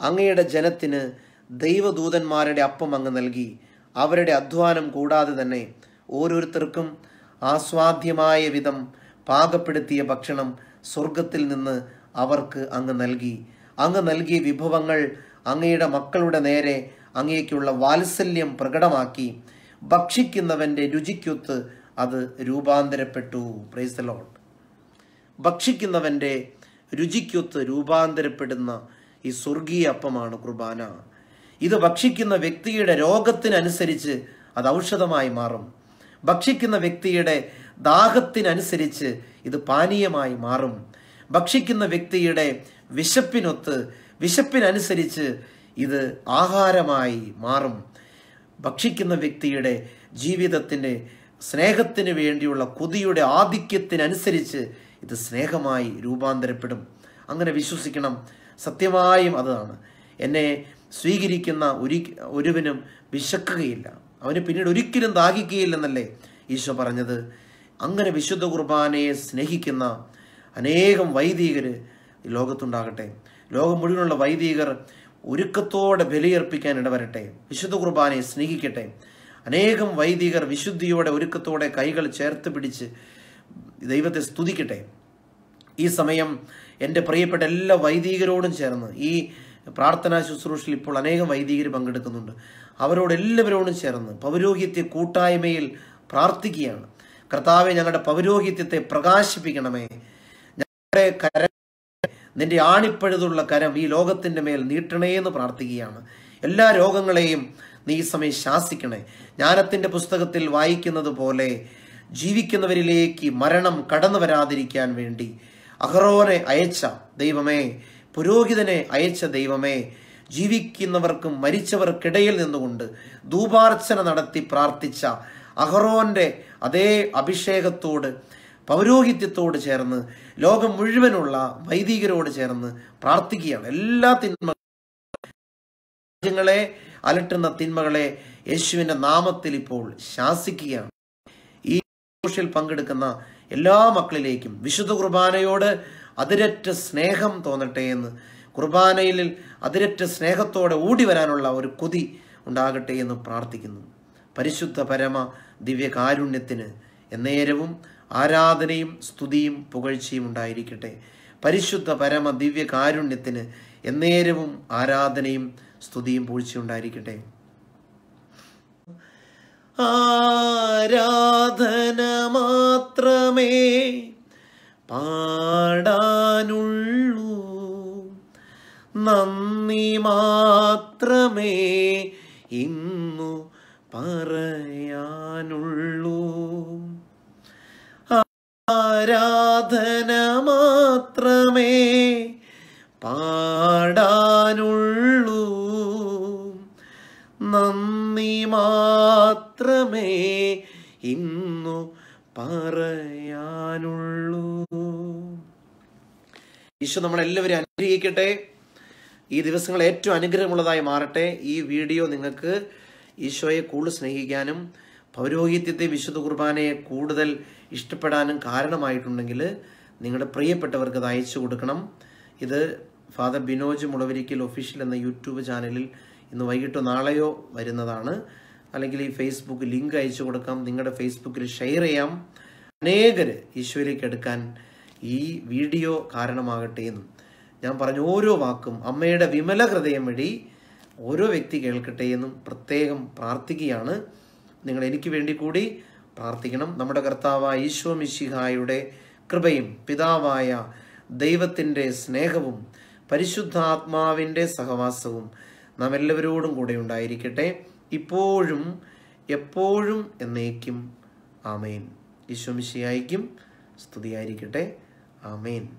അങ്ങയുടെ ജനത്തിന് ദൈവദൂതന്മാരുടെ അപ്പം അങ്ങ് നൽകി അവരുടെ അധ്വാനം കൂടാതെ തന്നെ ഓരോരുത്തർക്കും ആസ്വാദ്യമായ വിധം പാകപ്പെടുത്തിയ ഭക്ഷണം സ്വർഗത്തിൽ നിന്ന് അവർക്ക് അങ്ങ് നൽകി അങ്ങ് നൽകിയ വിഭവങ്ങൾ അങ്ങയുടെ മക്കളുടെ നേരെ അങ്ങേക്കുള്ള വാത്സല്യം പ്രകടമാക്കി ഭക്ഷിക്കുന്നവൻ്റെ രുചിക്കൊത്ത് അത് രൂപാന്തരപ്പെട്ടു പ്രൈസ് ലോഡ് ഭക്ഷിക്കുന്നവൻ്റെ രുചിക്കൊത്ത് രൂപാന്തരപ്പെടുന്ന ഈ സ്വർഗീയ അപ്പമാണ് കുർബാന ഇത് ഭക്ഷിക്കുന്ന വ്യക്തിയുടെ രോഗത്തിനനുസരിച്ച് അത് ഔഷധമായി മാറും ഭക്ഷിക്കുന്ന വ്യക്തിയുടെ ദാഹത്തിനനുസരിച്ച് ഇത് പാനീയമായി മാറും ഭക്ഷിക്കുന്ന വ്യക്തിയുടെ വിശപ്പിനൊത്ത് വിശപ്പിനനുസരിച്ച് ഇത് ആഹാരമായി മാറും ഭക്ഷിക്കുന്ന വ്യക്തിയുടെ ജീവിതത്തിൻ്റെ സ്നേഹത്തിന് വേണ്ടിയുള്ള കൊതിയുടെ ആധിക്യത്തിനനുസരിച്ച് ഇത് സ്നേഹമായി രൂപാന്തരപ്പെടും അങ്ങനെ വിശ്വസിക്കണം സത്യമായും അതാണ് എന്നെ സ്വീകരിക്കുന്ന ഒരി ഒരുവനും വിശക്കുകയില്ല അവന് പിന്നീട് ഒരിക്കലും ദാഹിക്കുകയില്ലെന്നല്ലേ ഈശോ പറഞ്ഞത് അങ്ങനെ വിശുദ്ധ കുർബാനയെ സ്നേഹിക്കുന്ന അനേകം വൈദികർ ലോകത്തുണ്ടാകട്ടെ ലോകം മുഴുവനുള്ള വൈദികർ ഒരുക്കത്തോടെ ബലിയർപ്പിക്കാൻ ഇടവരട്ടെ വിശുദ്ധ കുർബാനയെ സ്നേഹിക്കട്ടെ അനേകം വൈദികർ വിശുദ്ധിയോടെ ഒരുക്കത്തോടെ കൈകൾ ചേർത്ത് പിടിച്ച് ദൈവത്തെ സ്തുതിക്കട്ടെ ഈ സമയം എൻ്റെ പ്രിയപ്പെട്ട എല്ലാ വൈദികരോടും ചേർന്ന് ഈ പ്രാർത്ഥനാ ശുശ്രൂഷയിൽ ഇപ്പോൾ അനേകം വൈദികർ പങ്കെടുക്കുന്നുണ്ട് അവരോട് എല്ലാവരോടും ചേർന്ന് പൗരോഹിത്യ കൂട്ടായ്മയിൽ പ്രാർത്ഥിക്കുകയാണ് കർത്താവെ ഞങ്ങളുടെ പൗരോഹിത്യത്തെ പ്രകാശിപ്പിക്കണമേ ഞങ്ങളുടെ കരം നിന്റെ ആണിപ്പഴുതുള്ള കരം ഈ ലോകത്തിൻ്റെ മേൽ നീട്ടണേ എന്ന് പ്രാർത്ഥിക്കുകയാണ് എല്ലാ രോഗങ്ങളെയും നീ ഈ സമയം ശാസിക്കണേ ജ്ഞാനത്തിൻ്റെ പുസ്തകത്തിൽ വായിക്കുന്നത് പോലെ ജീവിക്കുന്നവരിലേക്ക് മരണം കടന്നു വരാതിരിക്കാൻ വേണ്ടി അഹ്റോനെ അയച്ച ദൈവമേ പുരോഹിതനെ അയച്ച ദൈവമേ ജീവിക്കുന്നവർക്കും മരിച്ചവർക്കിടയിൽ നിന്നുകൊണ്ട് ധൂപാർച്ചന നടത്തി പ്രാർത്ഥിച്ച അഹറോന്റെ അതേ അഭിഷേകത്തോട് പൗരോഹിത്യത്തോട് ചേർന്ന് ലോകം മുഴുവനുള്ള വൈദികരോട് ചേർന്ന് പ്രാർത്ഥിക്കുകയാണ് എല്ലാ തിന്മകളെ രാജ്യങ്ങളെ അലട്ടുന്ന തിന്മകളെ യേശുവിന്റെ നാമത്തിൽ ഇപ്പോൾ ശാസിക്കുകയാണ് ഈ സോഷ്യൽ പങ്കെടുക്കുന്ന എല്ലാ മക്കളിലേക്കും വിശുദ്ധ കുർബാനയോട് അതിരറ്റ സ്നേഹം തോന്നട്ടെ എന്ന് കുർബാനയിൽ അതിരറ്റ സ്നേഹത്തോടെ ഓടി വരാനുള്ള ഒരു കൊതി ഉണ്ടാകട്ടെ എന്ന് പ്രാർത്ഥിക്കുന്നു പരിശുദ്ധ പരമ ദിവ്യകാരുണ്യത്തിന് എന്നേരവും ആരാധനയും സ്തുതിയും പുകഴ്ചയും ഉണ്ടായിരിക്കട്ടെ പരിശുദ്ധ പരമ ദിവ്യകാരുണ്യത്തിന് എന്നേരവും ആരാധനയും സ്തുതിയും പൂഴ്ചയും ഉണ്ടായിരിക്കട്ടെ ആരാധന മാത്രമേ പാടാനുള്ളൂ നന്ദി മാത്രമേ ഇന്നു പറയാനുള്ളൂ ആരാധന മാത്രമേ പാടാനുള്ളൂ നന്ദി മാത്രമേ ഇന്നു പറയാനുള്ളൂ ഈശോ നമ്മളെല്ലാവരും അനുഗ്രഹിക്കട്ടെ ഈ ദിവസങ്ങൾ ഏറ്റവും അനുഗ്രഹമുള്ളതായി മാറട്ടെ ഈ വീഡിയോ നിങ്ങൾക്ക് ഈശോയെ കൂടുതൽ സ്നേഹിക്കാനും പൗരോഹിത്യത്തെ വിശുദ്ധ കുർബാനയെ കൂടുതൽ ഇഷ്ടപ്പെടാനും കാരണമായിട്ടുണ്ടെങ്കിൽ നിങ്ങളുടെ പ്രിയപ്പെട്ടവർക്ക് അത് അയച്ചു കൊടുക്കണം ഇത് ഫാദർ ബിനോജ് മുളവരിക്കൽ ഒഫീഷ്യൽ എന്ന യൂട്യൂബ് ചാനലിൽ ഇന്ന് വൈകിട്ടോ നാളെയോ വരുന്നതാണ് അല്ലെങ്കിൽ ഈ ഫേസ്ബുക്ക് ലിങ്ക് അയച്ചു കൊടുക്കാം നിങ്ങളുടെ ഫേസ്ബുക്കിൽ ഷെയർ ചെയ്യാം അനേകർ ഈശോയിലേക്ക് എടുക്കാൻ ഈ വീഡിയോ കാരണമാകട്ടെ എന്നും ഞാൻ പറഞ്ഞ ഓരോ വാക്കും അമ്മയുടെ വിമല ഹൃദയം വഴി ഓരോ വ്യക്തി കേൾക്കട്ടെ എന്നും പ്രത്യേകം പ്രാർത്ഥിക്കുകയാണ് നിങ്ങൾ എനിക്ക് വേണ്ടി കൂടി പ്രാർത്ഥിക്കണം നമ്മുടെ കർത്താവായ ഈശോ മിശിഹായുടെ കൃപയും പിതാവായ ദൈവത്തിൻ്റെ സ്നേഹവും പരിശുദ്ധാത്മാവിൻ്റെ സഹവാസവും നാം എല്ലാവരോടും കൂടെ ഉണ്ടായിരിക്കട്ടെ ഇപ്പോഴും എപ്പോഴും എന്നേക്കും ആമേൻ ഈശോ മിശിയായിക്കും സ്തുതിയായിരിക്കട്ടെ Amen.